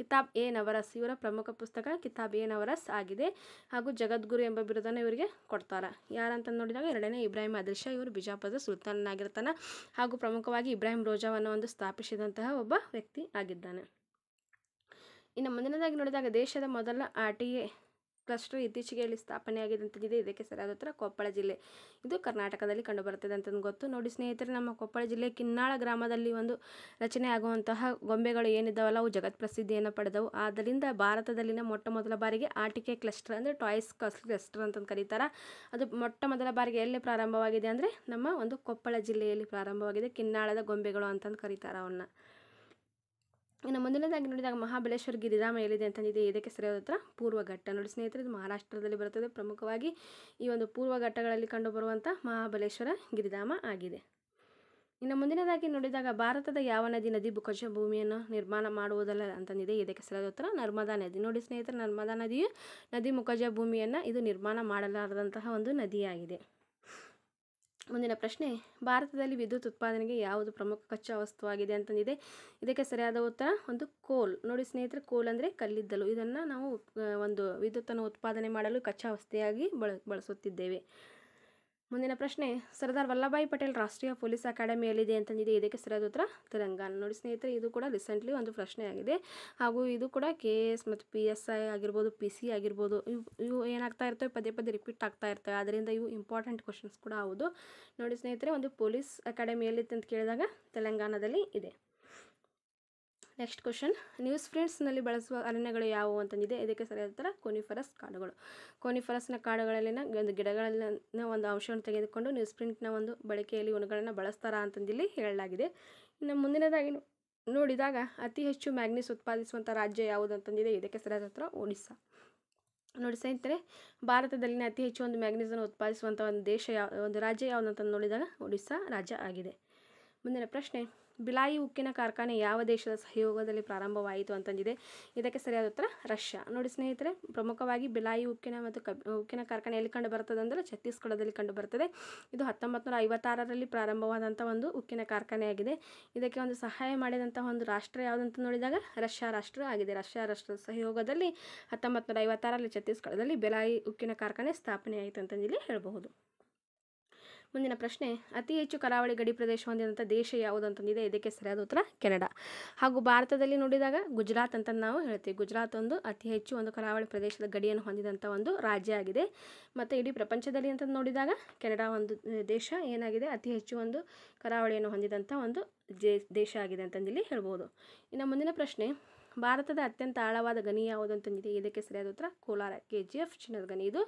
ಕಿತಾಬ್ ಎ ನವರಸ್ ಇವರ ಪ್ರಮುಖ ಪುಸ್ತಕ ಕಿತಾಬ್ ಎ ನವರಸ್ ಆಗಿದೆ ಹಾಗೂ ಜಗದ್ಗುರು ಎಂಬ ಬಿರುದನ್ನು ಇವರಿಗೆ ಕೊಡ್ತಾರೆ ಯಾರಂತ ನೋಡಿದಾಗ ಎರಡನೇ ಇಬ್ರಾಹಿಂ ಅದೃಶ್ಯ ಇವರು ಬಿಜಾಪುರದ ಸುಲ್ತಾನನಾಗಿರ್ತಾನೆ ಹಾಗೂ ಪ್ರಮುಖವಾಗಿ ಇಬ್ರಾಹಿಂ ರೋಜಾವನ್ನು ಒಂದು ಸ್ಥಾಪಿಸಿದಂತಹ ಒಬ್ಬ ವ್ಯಕ್ತಿ ಆಗಿದ್ದಾನೆ ಇನ್ನು ಮುಂದಿನದಾಗಿ ನೋಡಿದಾಗ ದೇಶದ ಮೊದಲ ಆರ್ ಟಿ ಎ ಕ್ಲಸ್ಟರ್ ಇತ್ತೀಚೆಗೆ ಇಲ್ಲಿ ಸ್ಥಾಪನೆಯಾಗಿದೆ ಅಂತಂದಿದೆ ಇದಕ್ಕೆ ಸರಿಯಾದ ಹತ್ರ ಕೊಪ್ಪಳ ಜಿಲ್ಲೆ ಇದು ಕರ್ನಾಟಕದಲ್ಲಿ ಬರ್ತದೆ ಅಂತಂದು ಗೊತ್ತು ನೋಡಿ ಸ್ನೇಹಿತರೆ ನಮ್ಮ ಕೊಪ್ಪಳ ಜಿಲ್ಲೆ ಕಿನ್ನಾಳ ಗ್ರಾಮದಲ್ಲಿ ಒಂದು ರಚನೆ ಆಗುವಂತಹ ಗೊಂಬೆಗಳು ಏನಿದ್ದಾವಲ್ಲ ಅವು ಜಗತ್ ಪ್ರಸಿದ್ಧಿಯನ್ನು ಪಡೆದವು ಆದ್ದರಿಂದ ಭಾರತದಲ್ಲಿನ ಮೊಟ್ಟ ಮೊದಲ ಬಾರಿಗೆ ಆಟಿಕೆ ಕ್ಲಸ್ಟರ್ ಅಂದರೆ ಟಾಯ್ಸ್ ಕಸ್ ಕ್ಲಸ್ಟರ್ ಅಂತಂದು ಕರೀತಾರೆ ಅದು ಮೊಟ್ಟ ಮೊದಲ ಬಾರಿಗೆ ಎಲ್ಲಿ ಪ್ರಾರಂಭವಾಗಿದೆ ಅಂದರೆ ನಮ್ಮ ಒಂದು ಕೊಪ್ಪಳ ಜಿಲ್ಲೆಯಲ್ಲಿ ಪ್ರಾರಂಭವಾಗಿದೆ ಕಿನ್ನಾಳದ ಗೊಂಬೆಗಳು ಅಂತಂದು ಕರೀತಾರೆ ಅವನ್ನ ಇನ್ನು ಮುಂದಿನದಾಗಿ ನೋಡಿದಾಗ ಮಹಾಬಲೇಶ್ವರ ಗಿರಿಧಾಮ ಎಲ್ಲಿದೆ ಅಂತಂದಿದೆ ಇದಕ್ಕೆ ಸರಿಯಾದ ಉತ್ತರ ಪೂರ್ವಘಟ್ಟ ನೋಡಿ ಸ್ನೇಹಿತರೆ ಇದು ಮಹಾರಾಷ್ಟ್ರದಲ್ಲಿ ಬರುತ್ತದೆ ಪ್ರಮುಖವಾಗಿ ಈ ಒಂದು ಪೂರ್ವಘಟ್ಟಗಳಲ್ಲಿ ಕಂಡುಬರುವಂಥ ಮಹಾಬಲೇಶ್ವರ ಗಿರಿಧಾಮ ಆಗಿದೆ ಇನ್ನು ಮುಂದಿನದಾಗಿ ನೋಡಿದಾಗ ಭಾರತದ ಯಾವ ನದಿ ನದಿ ಬುಕಜ ಭೂಮಿಯನ್ನು ನಿರ್ಮಾಣ ಮಾಡುವುದಲ್ಲ ಅಂತಂದಿದೆ ಇದಕ್ಕೆ ಸರಿಯಾದ ಉತ್ತರ ನರ್ಮದಾ ನದಿ ನೋಡಿ ಸ್ನೇಹಿತರೆ ನರ್ಮದಾ ನದಿಯು ನದಿ ಮುಖಜ ಭೂಮಿಯನ್ನು ಇದು ನಿರ್ಮಾಣ ಮಾಡಲಾರದಂತಹ ಒಂದು ನದಿಯಾಗಿದೆ ಮುಂದಿನ ಪ್ರಶ್ನೆ ಭಾರತದಲ್ಲಿ ವಿದ್ಯುತ್ ಉತ್ಪಾದನೆಗೆ ಯಾವುದು ಪ್ರಮುಖ ಕಚ್ಚಾ ವಸ್ತುವಾಗಿದೆ ಅಂತಂದಿದೆ ಇದಕ್ಕೆ ಸರಿಯಾದ ಉತ್ತರ ಒಂದು ಕೋಲ್ ನೋಡಿ ಸ್ನೇಹಿತರೆ ಕೋಲ್ ಅಂದರೆ ಕಲ್ಲಿದ್ದಲು ಇದನ್ನು ನಾವು ಒಂದು ವಿದ್ಯುತ್ತನ್ನು ಉತ್ಪಾದನೆ ಮಾಡಲು ಕಚ್ಚಾ ವಸ್ತುವಾಗಿ ಬಳಸುತ್ತಿದ್ದೇವೆ ಮುಂದಿನ ಪ್ರಶ್ನೆ ಸರ್ದಾರ್ ವಲ್ಲಭಾಯಿ ಪಟೇಲ್ ರಾಷ್ಟ್ರೀಯ ಪೊಲೀಸ್ ಅಕಾಡೆಮಿಯಲ್ಲಿದೆ ಅಂತಂದಿದೆ ಇದಕ್ಕೆ ಸರಿಯಾದ ಉತ್ತರ ತೆಲಂಗಾಣ ನೋಡಿ ಸ್ನೇಹಿತರೆ ಇದು ಕೂಡ ರೀಸೆಂಟ್ಲಿ ಒಂದು ಪ್ರಶ್ನೆ ಆಗಿದೆ ಹಾಗೂ ಇದು ಕೂಡ ಕೆ ಎಸ್ ಮತ್ತು ಪಿ ಎಸ್ ಐ ಆಗಿರ್ಬೋದು ಪಿ ಸಿ ಆಗಿರ್ಬೋದು ಇವು ಇವು ಏನಾಗ್ತಾ ಇರ್ತವೆ ಪದೇ ಪದೇ ರಿಪೀಟ್ ಆಗ್ತಾ ಇರ್ತವೆ ಅದರಿಂದ ಇವು ಇಂಪಾರ್ಟೆಂಟ್ ಕ್ವಶನ್ಸ್ ಕೂಡ ಹೌದು ನೋಡಿ ಸ್ನೇಹಿತರೆ ಒಂದು ಪೊಲೀಸ್ ಅಕಾಡೆಮಿಯಲ್ಲಿತ್ತು ಅಂತ ಕೇಳಿದಾಗ ತೆಲಂಗಾಣದಲ್ಲಿ ಇದೆ ನೆಕ್ಸ್ಟ್ ಕ್ವಶನ್ ನ್ಯೂಸ್ ಪ್ರಿಂಟ್ಸ್ನಲ್ಲಿ ಬಳಸುವ ಅರಣ್ಯಗಳು ಯಾವುವು ಅಂತಂದಿದೆ ಇದಕ್ಕೆ ಸರಿಯಾದ ಥರ ಕೋನಿಫರಸ್ ಕಾಡುಗಳು ಕೋನಿಫರಸ್ನ ಕಾಡುಗಳಲ್ಲಿನ ಒಂದು ಗಿಡಗಳಲ್ಲಿನ ಒಂದು ಅಂಶವನ್ನು ತೆಗೆದುಕೊಂಡು ನ್ಯೂಸ್ ಪ್ರಿಂಟ್ನ ಒಂದು ಬಳಕೆಯಲ್ಲಿ ಉಣಗಳನ್ನು ಬಳಸ್ತಾರ ಅಂತಂದಿಲ್ಲಿ ಹೇಳಲಾಗಿದೆ ಇನ್ನು ಮುಂದಿನದಾಗಿ ನೋಡಿದಾಗ ಅತಿ ಹೆಚ್ಚು ಮ್ಯಾಗ್ನೀಸ್ ಉತ್ಪಾದಿಸುವಂಥ ರಾಜ್ಯ ಯಾವುದು ಅಂತಂದಿದೆ ಇದಕ್ಕೆ ಸರಿಯಾದ ಹತ್ರ ಒಡಿಸ್ಸಾ ನೋಡಿ ಸ್ನೇಹಿತರೆ ಭಾರತದಲ್ಲಿನ ಅತಿ ಹೆಚ್ಚು ಒಂದು ಮ್ಯಾಗ್ನೀಸನ್ನು ಉತ್ಪಾದಿಸುವಂಥ ಒಂದು ದೇಶ ಯಾವ ಒಂದು ರಾಜ್ಯ ಯಾವುದು ಅಂತ ನೋಡಿದಾಗ ಒಡಿಸ್ಸಾ ರಾಜ್ಯ ಆಗಿದೆ ಮುಂದಿನ ಪ್ರಶ್ನೆ ಬಿಲಾಯಿ ಉಕ್ಕಿನ ಕಾರ್ಖಾನೆ ಯಾವ ದೇಶದ ಸಹಯೋಗದಲ್ಲಿ ಪ್ರಾರಂಭವಾಯಿತು ಅಂತಂದಿದೆ ಇದಕ್ಕೆ ಸರಿಯಾದ ಉತ್ತರ ರಷ್ಯಾ ನೋಡಿ ಸ್ನೇಹಿತರೆ ಪ್ರಮುಖವಾಗಿ ಬಿಲಾಯಿ ಉಕ್ಕಿನ ಮತ್ತು ಉಕ್ಕಿನ ಕಾರ್ಖಾನೆ ಎಲ್ಲಿ ಕಂಡು ಬರ್ತದೆ ಅಂದರೆ ಛತ್ತೀಸ್ಗಢದಲ್ಲಿ ಕಂಡು ಬರ್ತದೆ ಇದು ಹತ್ತೊಂಬತ್ತು ನೂರ ಐವತ್ತಾರರಲ್ಲಿ ಪ್ರಾರಂಭವಾದಂಥ ಒಂದು ಉಕ್ಕಿನ ಕಾರ್ಖಾನೆಯಾಗಿದೆ ಇದಕ್ಕೆ ಒಂದು ಸಹಾಯ ಮಾಡಿದಂಥ ಒಂದು ರಾಷ್ಟ್ರ ಯಾವುದಂತ ನೋಡಿದಾಗ ರಷ್ಯಾ ರಾಷ್ಟ್ರ ಆಗಿದೆ ರಷ್ಯಾ ರಾಷ್ಟ್ರದ ಸಹಯೋಗದಲ್ಲಿ ಹತ್ತೊಂಬತ್ತು ನೂರ ಐವತ್ತಾರರಲ್ಲಿ ಛತ್ತೀಸ್ಗಢದಲ್ಲಿ ಬಿಲಾಯಿ ಉಕ್ಕಿನ ಕಾರ್ಖಾನೆ ಸ್ಥಾಪನೆ ಆಯಿತು ಅಂತಂದಿಲ್ಲಿ ಹೇಳಬಹುದು ಮುಂದಿನ ಪ್ರಶ್ನೆ ಅತಿ ಹೆಚ್ಚು ಕರಾವಳಿ ಗಡಿ ಪ್ರದೇಶ ಹೊಂದಿದಂಥ ದೇಶ ಯಾವುದು ಅಂತಂದಿದೆ ಇದಕ್ಕೆ ಸರಿಯಾದ ಉತ್ತರ ಕೆನಡಾ ಹಾಗೂ ಭಾರತದಲ್ಲಿ ನೋಡಿದಾಗ ಗುಜರಾತ್ ಅಂತ ನಾವು ಹೇಳ್ತೀವಿ ಗುಜರಾತ್ ಒಂದು ಅತಿ ಹೆಚ್ಚು ಒಂದು ಕರಾವಳಿ ಪ್ರದೇಶದ ಗಡಿಯನ್ನು ಹೊಂದಿದಂಥ ಒಂದು ರಾಜ್ಯ ಆಗಿದೆ ಮತ್ತು ಇಡೀ ಪ್ರಪಂಚದಲ್ಲಿ ಅಂತ ನೋಡಿದಾಗ ಕೆನಡಾ ಒಂದು ದೇಶ ಏನಾಗಿದೆ ಅತಿ ಹೆಚ್ಚು ಒಂದು ಕರಾವಳಿಯನ್ನು ಹೊಂದಿದಂಥ ಒಂದು ದೇಶ ಆಗಿದೆ ಅಂತಂದಿಲ್ಲಿ ಹೇಳ್ಬೋದು ಇನ್ನು ಮುಂದಿನ ಪ್ರಶ್ನೆ ಭಾರತದ ಅತ್ಯಂತ ಆಳವಾದ ಗಣಿ ಯಾವುದು ಅಂತಂದಿದೆ ಇದಕ್ಕೆ ಸರಿಯಾದ ಉತ್ತರ ಕೋಲಾರ ಕೆ ಜಿ ಎಫ್ ಚಿನ್ನದ ಗಣಿ ಇದು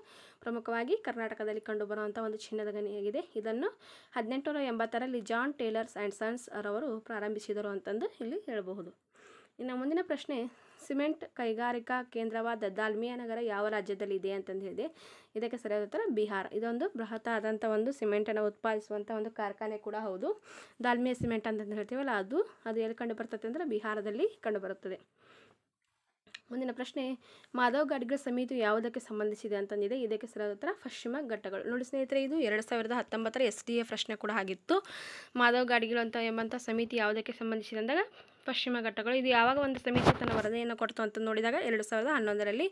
ಪ್ರಮುಖವಾಗಿ ಕರ್ನಾಟಕದಲ್ಲಿ ಕಂಡುಬರುವಂಥ ಒಂದು ಚಿನ್ನದ ಗಣಿಯಾಗಿದೆ ಇದನ್ನು ಹದಿನೆಂಟುನೂರ ಎಂಬತ್ತರಲ್ಲಿ ಜಾನ್ ಟೇಲರ್ಸ್ ಆ್ಯಂಡ್ ಸನ್ಸ್ ಅವರು ಪ್ರಾರಂಭಿಸಿದರು ಅಂತಂದು ಇಲ್ಲಿ ಹೇಳಬಹುದು ಇನ್ನು ಮುಂದಿನ ಪ್ರಶ್ನೆ ಸಿಮೆಂಟ್ ಕೈಗಾರಿಕಾ ಕೇಂದ್ರವಾದ ದಾಲ್ಮಿಯಾ ನಗರ ಯಾವ ರಾಜ್ಯದಲ್ಲಿ ಇದೆ ಅಂತಂದು ಹೇಳಿದೆ ಇದಕ್ಕೆ ಸರಿಯಾದ ಉತ್ತರ ಬಿಹಾರ ಇದೊಂದು ಬೃಹತ್ ಆದಂಥ ಒಂದು ಸಿಮೆಂಟನ್ನು ಉತ್ಪಾದಿಸುವಂಥ ಒಂದು ಕಾರ್ಖಾನೆ ಕೂಡ ಹೌದು ದಾಲ್ಮಿಯಾ ಸಿಮೆಂಟ್ ಅಂತಂದು ಹೇಳ್ತೀವಲ್ಲ ಅದು ಅದು ಎಲ್ಲಿ ಕಂಡು ಬರ್ತದೆ ಅಂದರೆ ಬಿಹಾರದಲ್ಲಿ ಕಂಡುಬರುತ್ತದೆ ಮುಂದಿನ ಪ್ರಶ್ನೆ ಮಾಧವ್ ಗಾಡಿಗಳ ಸಮಿತಿ ಯಾವುದಕ್ಕೆ ಸಂಬಂಧಿಸಿದೆ ಅಂತಂದಿದೆ ಇದಕ್ಕೆ ಸರಿಯಾದ ಉತ್ತರ ಪಶ್ಚಿಮ ಘಟ್ಟಗಳು ನೋಡಿ ಸ್ನೇಹಿತರೆ ಇದು ಎರಡು ಸಾವಿರದ ಹತ್ತೊಂಬತ್ತರ ಎಸ್ ಡಿ ಎ ಪ್ರಶ್ನೆ ಕೂಡ ಆಗಿತ್ತು ಮಾಧವ್ ಗಾಡಿಗಳು ಅಂತ ಎಂಬಂಥ ಸಮಿತಿ ಯಾವುದಕ್ಕೆ ಸಂಬಂಧಿಸಿದೆ ಅಂದಾಗ ಪಶ್ಚಿಮ ಘಟ್ಟಗಳು ಇದು ಯಾವಾಗ ಒಂದು ಸಮಿತಿ ತನ್ನ ವರದಿಯನ್ನು ಕೊಡ್ತು ಅಂತ ನೋಡಿದಾಗ ಎರಡು ಸಾವಿರದ ಹನ್ನೊಂದರಲ್ಲಿ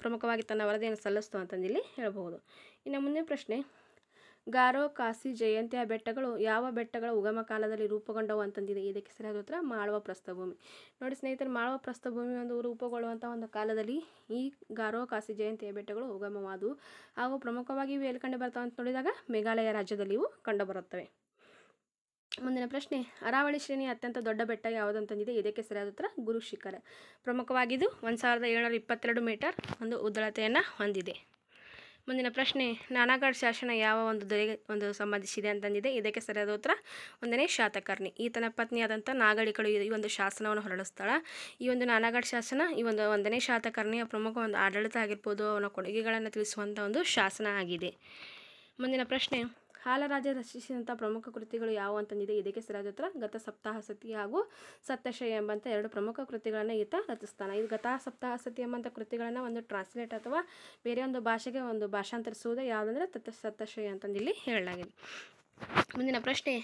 ಪ್ರಮುಖವಾಗಿ ತನ್ನ ವರದಿಯನ್ನು ಸಲ್ಲಿಸ್ತು ಅಂತಂದಿಲ್ಲಿ ಹೇಳಬಹುದು ಇನ್ನು ಮುಂದಿನ ಪ್ರಶ್ನೆ ಗಾರೋ ಕಾಸಿ ಜಯಂತಿಯ ಬೆಟ್ಟಗಳು ಯಾವ ಬೆಟ್ಟಗಳ ಉಗಮ ಕಾಲದಲ್ಲಿ ರೂಪುಗೊಂಡವು ಅಂತಂದಿದೆ ಇದಕ್ಕೆ ಸರಿಯಾದ ಉತ್ತರ ಮಾಳವ ಪ್ರಸ್ಥಭೂಮಿ ನೋಡಿ ಸ್ನೇಹಿತರು ಮಾಳವ ಪ್ರಸ್ಥಭೂಮಿ ಒಂದು ರೂಪುಗೊಳ್ಳುವಂಥ ಒಂದು ಕಾಲದಲ್ಲಿ ಈ ಗಾರೋ ಕಾಸಿ ಜಯಂತಿಯ ಬೆಟ್ಟಗಳು ಉಗಮವಾದವು ಹಾಗೂ ಪ್ರಮುಖವಾಗಿ ಇವು ಎಲ್ಲಿ ಕಂಡು ಅಂತ ನೋಡಿದಾಗ ಮೇಘಾಲಯ ರಾಜ್ಯದಲ್ಲಿ ಇವು ಕಂಡುಬರುತ್ತವೆ ಮುಂದಿನ ಪ್ರಶ್ನೆ ಅರಾವಳಿ ಶ್ರೇಣಿಯ ಅತ್ಯಂತ ದೊಡ್ಡ ಬೆಟ್ಟ ಯಾವುದಂತಂದಿದೆ ಇದಕ್ಕೆ ಸರಿಯಾದ ಉತ್ತರ ಗುರು ಶಿಖರ ಪ್ರಮುಖವಾಗಿದ್ದು ಒಂದು ಸಾವಿರದ ಏಳ್ನೂರ ಇಪ್ಪತ್ತೆರಡು ಮೀಟರ್ ಒಂದು ಉದ್ದಳತೆಯನ್ನು ಹೊಂದಿದೆ ಮುಂದಿನ ಪ್ರಶ್ನೆ ನಾನಾಗಢ ಶಾಸನ ಯಾವ ಒಂದು ದೊರೆಗೆ ಒಂದು ಸಂಬಂಧಿಸಿದೆ ಅಂತಂದಿದೆ ಇದಕ್ಕೆ ಸರಿಯಾದ ಉತ್ತರ ಒಂದನೇ ಶಾತಕರ್ಣಿ ಈತನ ಪತ್ನಿಯಾದಂಥ ನಾಗಡಿಗಳು ಈ ಒಂದು ಶಾಸನವನ್ನು ಹೊರಡಿಸ್ತಾಳೆ ಈ ಒಂದು ನಾನಾಗಢ ಶಾಸನ ಈ ಒಂದು ಒಂದನೇ ಶಾತಕರ್ಣಿಯ ಪ್ರಮುಖ ಒಂದು ಆಡಳಿತ ಆಗಿರ್ಬೋದು ಅವನ ಕೊಡುಗೆಗಳನ್ನು ತಿಳಿಸುವಂಥ ಒಂದು ಶಾಸನ ಆಗಿದೆ ಮುಂದಿನ ಪ್ರಶ್ನೆ ಕಾಲರಾಜ ರಚಿಸಿದಂಥ ಪ್ರಮುಖ ಕೃತಿಗಳು ಯಾವುವು ಅಂತಂದಿದೆ ಇದಕ್ಕೆ ಸಿರಾಜತ್ರ ಗತ ಸಪ್ತಾಹ ಸತಿ ಹಾಗೂ ಸತ್ಯಶಯ ಎಂಬಂಥ ಎರಡು ಪ್ರಮುಖ ಕೃತಿಗಳನ್ನು ಈತ ರಚಿಸ್ತಾನೆ ಇದು ಗತ ಸಪ್ತಾಹ ಸತಿ ಎಂಬಂಥ ಕೃತಿಗಳನ್ನು ಒಂದು ಟ್ರಾನ್ಸ್ಲೇಟ್ ಅಥವಾ ಬೇರೆ ಒಂದು ಭಾಷೆಗೆ ಒಂದು ಭಾಷಾಂತರಿಸುವುದೇ ಯಾವುದಂದ್ರೆ ತತ್ ಸತ್ಯಶಯ ಅಂತಂದು ಇಲ್ಲಿ ಹೇಳಲಾಗಿದೆ ಮುಂದಿನ ಪ್ರಶ್ನೆ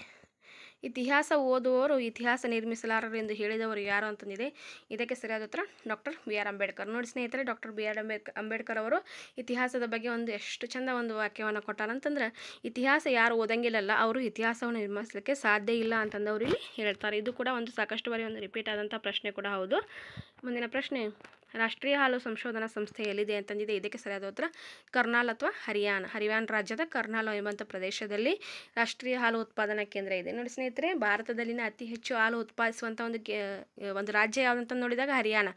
ಇತಿಹಾಸ ಓದುವವರು ಇತಿಹಾಸ ನಿರ್ಮಿಸಲಾರರು ಎಂದು ಹೇಳಿದವರು ಯಾರು ಅಂತಂದಿದೆ ಇದಕ್ಕೆ ಸರಿಯಾದ ಉತ್ತರ ಡಾಕ್ಟರ್ ಬಿ ಆರ್ ಅಂಬೇಡ್ಕರ್ ನೋಡಿ ಸ್ನೇಹಿತರೆ doctor B R Ambedkar Ambedkar ಅವರು ಇತಿಹಾಸದ ಬಗ್ಗೆ ಒಂದು ಎಷ್ಟು ಚಂದ ಒಂದು ವಾಕ್ಯವನ್ನು ಅಂತಂದ್ರೆ ಇತಿಹಾಸ ಯಾರು ಓದಂಗಿಲ್ಲಲ್ಲ ಅವರು ಇತಿಹಾಸವನ್ನು ನಿರ್ಮಿಸಲಿಕ್ಕೆ ಸಾಧ್ಯ ಇಲ್ಲ ಅಂತಂದವರು ಇಲ್ಲಿ ಹೇಳ್ತಾರೆ ಇದು ಕೂಡ ಒಂದು ಸಾಕಷ್ಟು ಬಾರಿ ಒಂದು ರಿಪೀಟ್ ಆದಂಥ ಪ್ರಶ್ನೆ ಕೂಡ ಹೌದು ಮುಂದಿನ ಪ್ರಶ್ನೆ ರಾಷ್ಟ್ರೀಯ ಹಾಲು ಸಂಶೋಧನಾ ಸಂಸ್ಥೆ ಎಲ್ಲಿದೆ ಅಂತಂದಿದೆ ಇದಕ್ಕೆ ಸರಿಯಾದ ಉತ್ತರ ಕರ್ನಾಲ್ ಅಥವಾ ಹರಿಯಾಣ ಹರಿಯಾಣ ರಾಜ್ಯದ ಕರ್ನಾಲ್ ಎಂಬಂಥ ಪ್ರದೇಶದಲ್ಲಿ ರಾಷ್ಟ್ರೀಯ ಹಾಲು ಉತ್ಪಾದನಾ ಕೇಂದ್ರ ಇದೆ ನೋಡಿ ಸ್ನೇಹಿತರೆ ಭಾರತದಲ್ಲಿನ ಅತಿ ಹೆಚ್ಚು ಹಾಲು ಉತ್ಪಾದಿಸುವಂಥ ಒಂದು ಒಂದು ರಾಜ್ಯ ಯಾವುದಂತ ನೋಡಿದಾಗ ಹರಿಯಾಣ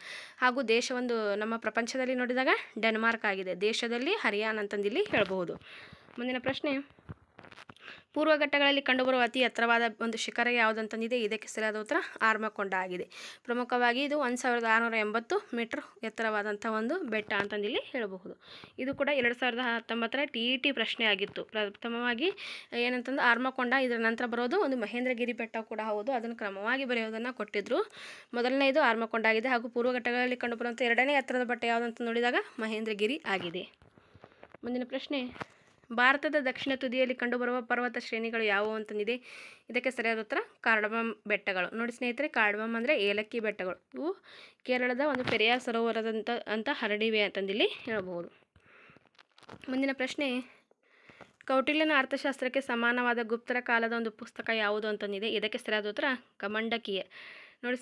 ಹಾಗೂ ದೇಶ ಒಂದು ನಮ್ಮ ಪ್ರಪಂಚದಲ್ಲಿ ನೋಡಿದಾಗ ಡೆನ್ಮಾರ್ಕ್ ಆಗಿದೆ ದೇಶದಲ್ಲಿ ಹರಿಯಾಣ ಅಂತಂದಿಲ್ಲಿ ಹೇಳಬಹುದು ಮುಂದಿನ ಪ್ರಶ್ನೆ ಪೂರ್ವ ಘಟ್ಟಗಳಲ್ಲಿ ಕಂಡುಬರುವ ಅತಿ ಎತ್ತರವಾದ ಒಂದು ಶಿಖರ ಯಾವುದಂತಂದಿದೆ ಇದಕ್ಕೆ ಸರಿಯಾದ ಉತ್ತರ ಆರ್ಮಕೊಂಡ ಆಗಿದೆ ಪ್ರಮುಖವಾಗಿ ಇದು ಒಂದು ಸಾವಿರದ ಆರುನೂರ ಎಂಬತ್ತು ಮೀಟ್ರ್ ಎತ್ತರವಾದಂಥ ಒಂದು ಬೆಟ್ಟ ಅಂತಂದಿಲ್ಲಿ ಹೇಳಬಹುದು ಇದು ಕೂಡ ಎರಡು ಸಾವಿರದ ಹತ್ತೊಂಬತ್ತರ ಟಿ ಇ ಟಿ ಪ್ರಶ್ನೆ ಆಗಿತ್ತು ಪ್ರಥಮವಾಗಿ ಏನಂತಂದು ಆರ್ಮಕೊಂಡ ಇದರ ನಂತರ ಬರೋದು ಒಂದು ಮಹೇಂದ್ರಗಿರಿ ಬೆಟ್ಟ ಕೂಡ ಹೌದು ಅದನ್ನು ಕ್ರಮವಾಗಿ ಬರೆಯೋದನ್ನು ಕೊಟ್ಟಿದ್ದರು ಮೊದಲನೇದು ಆರ್ಮಕೊಂಡ ಆಗಿದೆ ಹಾಗೂ ಪೂರ್ವ ಘಟ್ಟಗಳಲ್ಲಿ ಕಂಡುಬರುವಂಥ ಎರಡನೇ ಎತ್ತರದ ಬಟ್ಟೆ ಯಾವುದಂತ ನೋಡಿದಾಗ ಮಹೇಂದ್ರಗಿರಿ ಆಗಿದೆ ಮುಂದಿನ ಪ್ರಶ್ನೆ ಭಾರತದ ದಕ್ಷಿಣ ತುದಿಯಲ್ಲಿ ಕಂಡುಬರುವ ಪರ್ವತ ಶ್ರೇಣಿಗಳು ಯಾವುವು ಅಂತಂದಿದೆ ಇದಕ್ಕೆ ಸರಿಯಾದ ಉತ್ತರ ಕಾರ್ಡಮಮ್ ಬೆಟ್ಟಗಳು ನೋಡಿ ಸ್ನೇಹಿತರೆ ಕಾರ್ಡಮಮ್ ಅಂದರೆ ಏಲಕ್ಕಿ ಬೆಟ್ಟಗಳು ಇವು ಕೇರಳದ ಒಂದು ಪೆರೆಯ ಸರೋವರದಂಥ ಅಂತ ಹರಡಿವೆ ಅಂತಂದಿಲ್ಲಿ ಹೇಳಬಹುದು ಮುಂದಿನ ಪ್ರಶ್ನೆ ಕೌಟಿಲ್ಯನ ಅರ್ಥಶಾಸ್ತ್ರಕ್ಕೆ ಸಮಾನವಾದ ಗುಪ್ತರ ಕಾಲದ ಒಂದು ಪುಸ್ತಕ ಯಾವುದು ಅಂತಂದಿದೆ ಇದಕ್ಕೆ ಸರಿಯಾದ ಉತ್ತರ ಕಮಂಡಕೀಯ ನೋಡಿ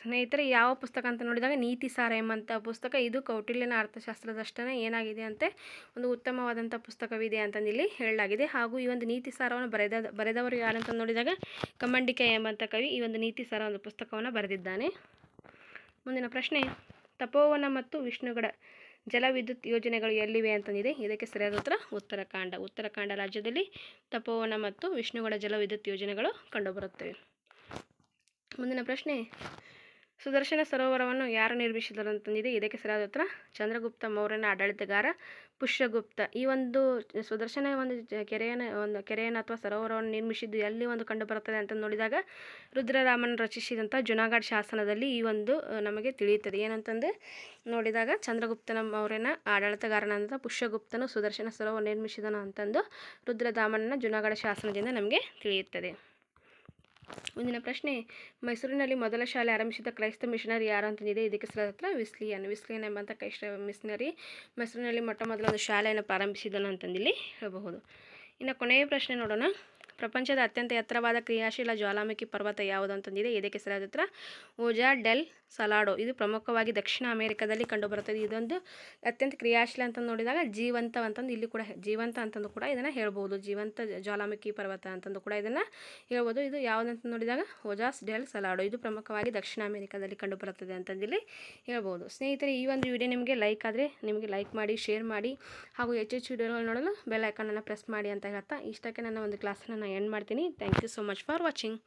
ಸ್ನೇಹಿತರೆ ಯಾವ ಪುಸ್ತಕ ಅಂತ ನೋಡಿದಾಗ ನೀತಿ ಸಾರ ಎಂಬಂಥ ಪುಸ್ತಕ ಇದು ಕೌಟಿಲ್ಯನ ಅರ್ಥಶಾಸ್ತ್ರದಷ್ಟೇ ಏನಾಗಿದೆ ಅಂತೆ ಒಂದು ಉತ್ತಮವಾದಂಥ ಪುಸ್ತಕವಿದೆ ಅಂತಂದು ಇಲ್ಲಿ ಹೇಳಲಾಗಿದೆ ಹಾಗೂ ಈ ಒಂದು ನೀತಿ ಸಾರವನ್ನು ಬರೆದ ಬರೆದವರು ಯಾರಂತ ನೋಡಿದಾಗ ಕಮಂಡಿಕೆ ಎಂಬಂಥ ಕವಿ ಈ ಒಂದು ನೀತಿ ಸಾರ ಒಂದು ಪುಸ್ತಕವನ್ನು ಬರೆದಿದ್ದಾನೆ ಮುಂದಿನ ಪ್ರಶ್ನೆ ತಪೋವನ ಮತ್ತು ವಿಷ್ಣುಗಡ ಜಲವಿದ್ಯುತ್ ಯೋಜನೆಗಳು ಎಲ್ಲಿವೆ ಅಂತಂದಿದೆ ಇದಕ್ಕೆ ಸರಿಯಾದ ಉತ್ತರ ಉತ್ತರಾಖಂಡ ಉತ್ತರಾಖಂಡ ರಾಜ್ಯದಲ್ಲಿ ತಪೋವನ ಮತ್ತು ವಿಷ್ಣುಗಡ ಜಲವಿದ್ಯುತ್ ಯೋಜನೆಗಳು ಕಂಡುಬರುತ್ತವೆ ಮುಂದಿನ ಪ್ರಶ್ನೆ ಸುದರ್ಶನ ಸರೋವರವನ್ನು ಯಾರು ನಿರ್ಮಿಸಿದರು ಅಂತಂದಿದೆ ಇದಕ್ಕೆ ಸರಿಯಾದ ಉತ್ತರ ಚಂದ್ರಗುಪ್ತ ಮೌರ್ಯನ ಆಡಳಿತಗಾರ ಪುಷ್ಯಗುಪ್ತ ಈ ಒಂದು ಸುದರ್ಶನ ಒಂದು ಕೆರೆಯನ್ನು ಒಂದು ಕೆರೆಯನ್ನು ಅಥವಾ ಸರೋವರವನ್ನು ನಿರ್ಮಿಸಿದ್ದು ಎಲ್ಲಿ ಒಂದು ಕಂಡು ಬರುತ್ತದೆ ಅಂತ ನೋಡಿದಾಗ ರುದ್ರರಾಮನ್ ರಚಿಸಿದಂಥ ಜುನಾಗಢ ಶಾಸನದಲ್ಲಿ ಈ ಒಂದು ನಮಗೆ ತಿಳಿಯುತ್ತದೆ ಏನಂತಂದು ನೋಡಿದಾಗ ಚಂದ್ರಗುಪ್ತನ ಮೌರ್ಯನ ಆಡಳಿತಗಾರನಂತ ಪುಷ್ಯಗುಪ್ತನು ಸುದರ್ಶನ ಸರೋವರ ನಿರ್ಮಿಸಿದನು ಅಂತಂದು ರುದ್ರರಾಮನ ಜುನಾಗಢ ಶಾಸನದಿಂದ ನಮಗೆ ತಿಳಿಯುತ್ತದೆ ಮುಂದಿನ ಪ್ರಶ್ನೆ ಮೈಸೂರಿನಲ್ಲಿ ಮೊದಲ ಶಾಲೆ ಆರಂಭಿಸಿದ ಕ್ರೈಸ್ತ ಮಿಷನರಿ ಯಾರು ಅಂತಂದಿದೆ ಇದಕ್ಕೆ ಹತ್ರ ವಿಸ್ಲಿಯನ್ ವಿಸ್ಲಿಯನ್ ಎಂಬಂಥ ಕ್ರೈಸ್ತ ಮಿಷನರಿ ಮೈಸೂರಿನಲ್ಲಿ ಮೊಟ್ಟ ಮೊದಲ ಒಂದು ಶಾಲೆಯನ್ನು ಪ್ರಾರಂಭಿಸಿದನು ಅಂತಂದಿಲ್ಲಿ ಹೇಳಬಹುದು ಇನ್ನು ಕೊನೆಯ ಪ್ರಶ್ನೆ ನೋಡೋಣ ಪ್ರಪಂಚದ ಅತ್ಯಂತ ಎತ್ತರವಾದ ಕ್ರಿಯಾಶೀಲ ಜ್ವಾಲಾಮುಖಿ ಪರ್ವತ ಯಾವುದು ಅಂತಂದಿದೆ ಇದಕ್ಕೆ ಸರಿಯಾದ ಉತ್ತರ ಓಜಾ ಡೆಲ್ ಸಲಾಡೋ ಇದು ಪ್ರಮುಖವಾಗಿ ದಕ್ಷಿಣ ಅಮೆರಿಕದಲ್ಲಿ ಕಂಡುಬರುತ್ತದೆ ಇದೊಂದು ಅತ್ಯಂತ ಕ್ರಿಯಾಶೀಲ ಅಂತ ನೋಡಿದಾಗ ಜೀವಂತ ಅಂತಂದು ಇಲ್ಲಿ ಕೂಡ ಜೀವಂತ ಅಂತಂದು ಕೂಡ ಇದನ್ನು ಹೇಳ್ಬೋದು ಜೀವಂತ ಜ್ವಾಲಾಮುಖಿ ಪರ್ವತ ಅಂತಂದು ಕೂಡ ಇದನ್ನು ಹೇಳ್ಬೋದು ಇದು ಯಾವುದಂತ ನೋಡಿದಾಗ ಓಜಾಸ್ ಡೆಲ್ ಸಲಾಡೋ ಇದು ಪ್ರಮುಖವಾಗಿ ದಕ್ಷಿಣ ಅಮೆರಿಕದಲ್ಲಿ ಕಂಡುಬರುತ್ತದೆ ಅಂತಂದಿಲ್ಲಿ ಹೇಳ್ಬೋದು ಸ್ನೇಹಿತರೆ ಈ ಒಂದು ವಿಡಿಯೋ ನಿಮಗೆ ಲೈಕ್ ಆದರೆ ನಿಮಗೆ ಲೈಕ್ ಮಾಡಿ ಶೇರ್ ಮಾಡಿ ಹಾಗೂ ಹೆಚ್ಚು ಹೆಚ್ಚು ವಿಡಿಯೋಗಳು ನೋಡಲು ಬೆಲ್ ಐಕಾನನ್ನು ಪ್ರೆಸ್ ಮಾಡಿ ಅಂತ ಹೇಳ್ತಾ ಇಷ್ಟಕ್ಕೆ ನನ್ನ ಒಂದು ಕ್ಲಾಸನ್ನು ಎಂಡ್ ಮಾಡ್ತೀನಿ thank you so much for watching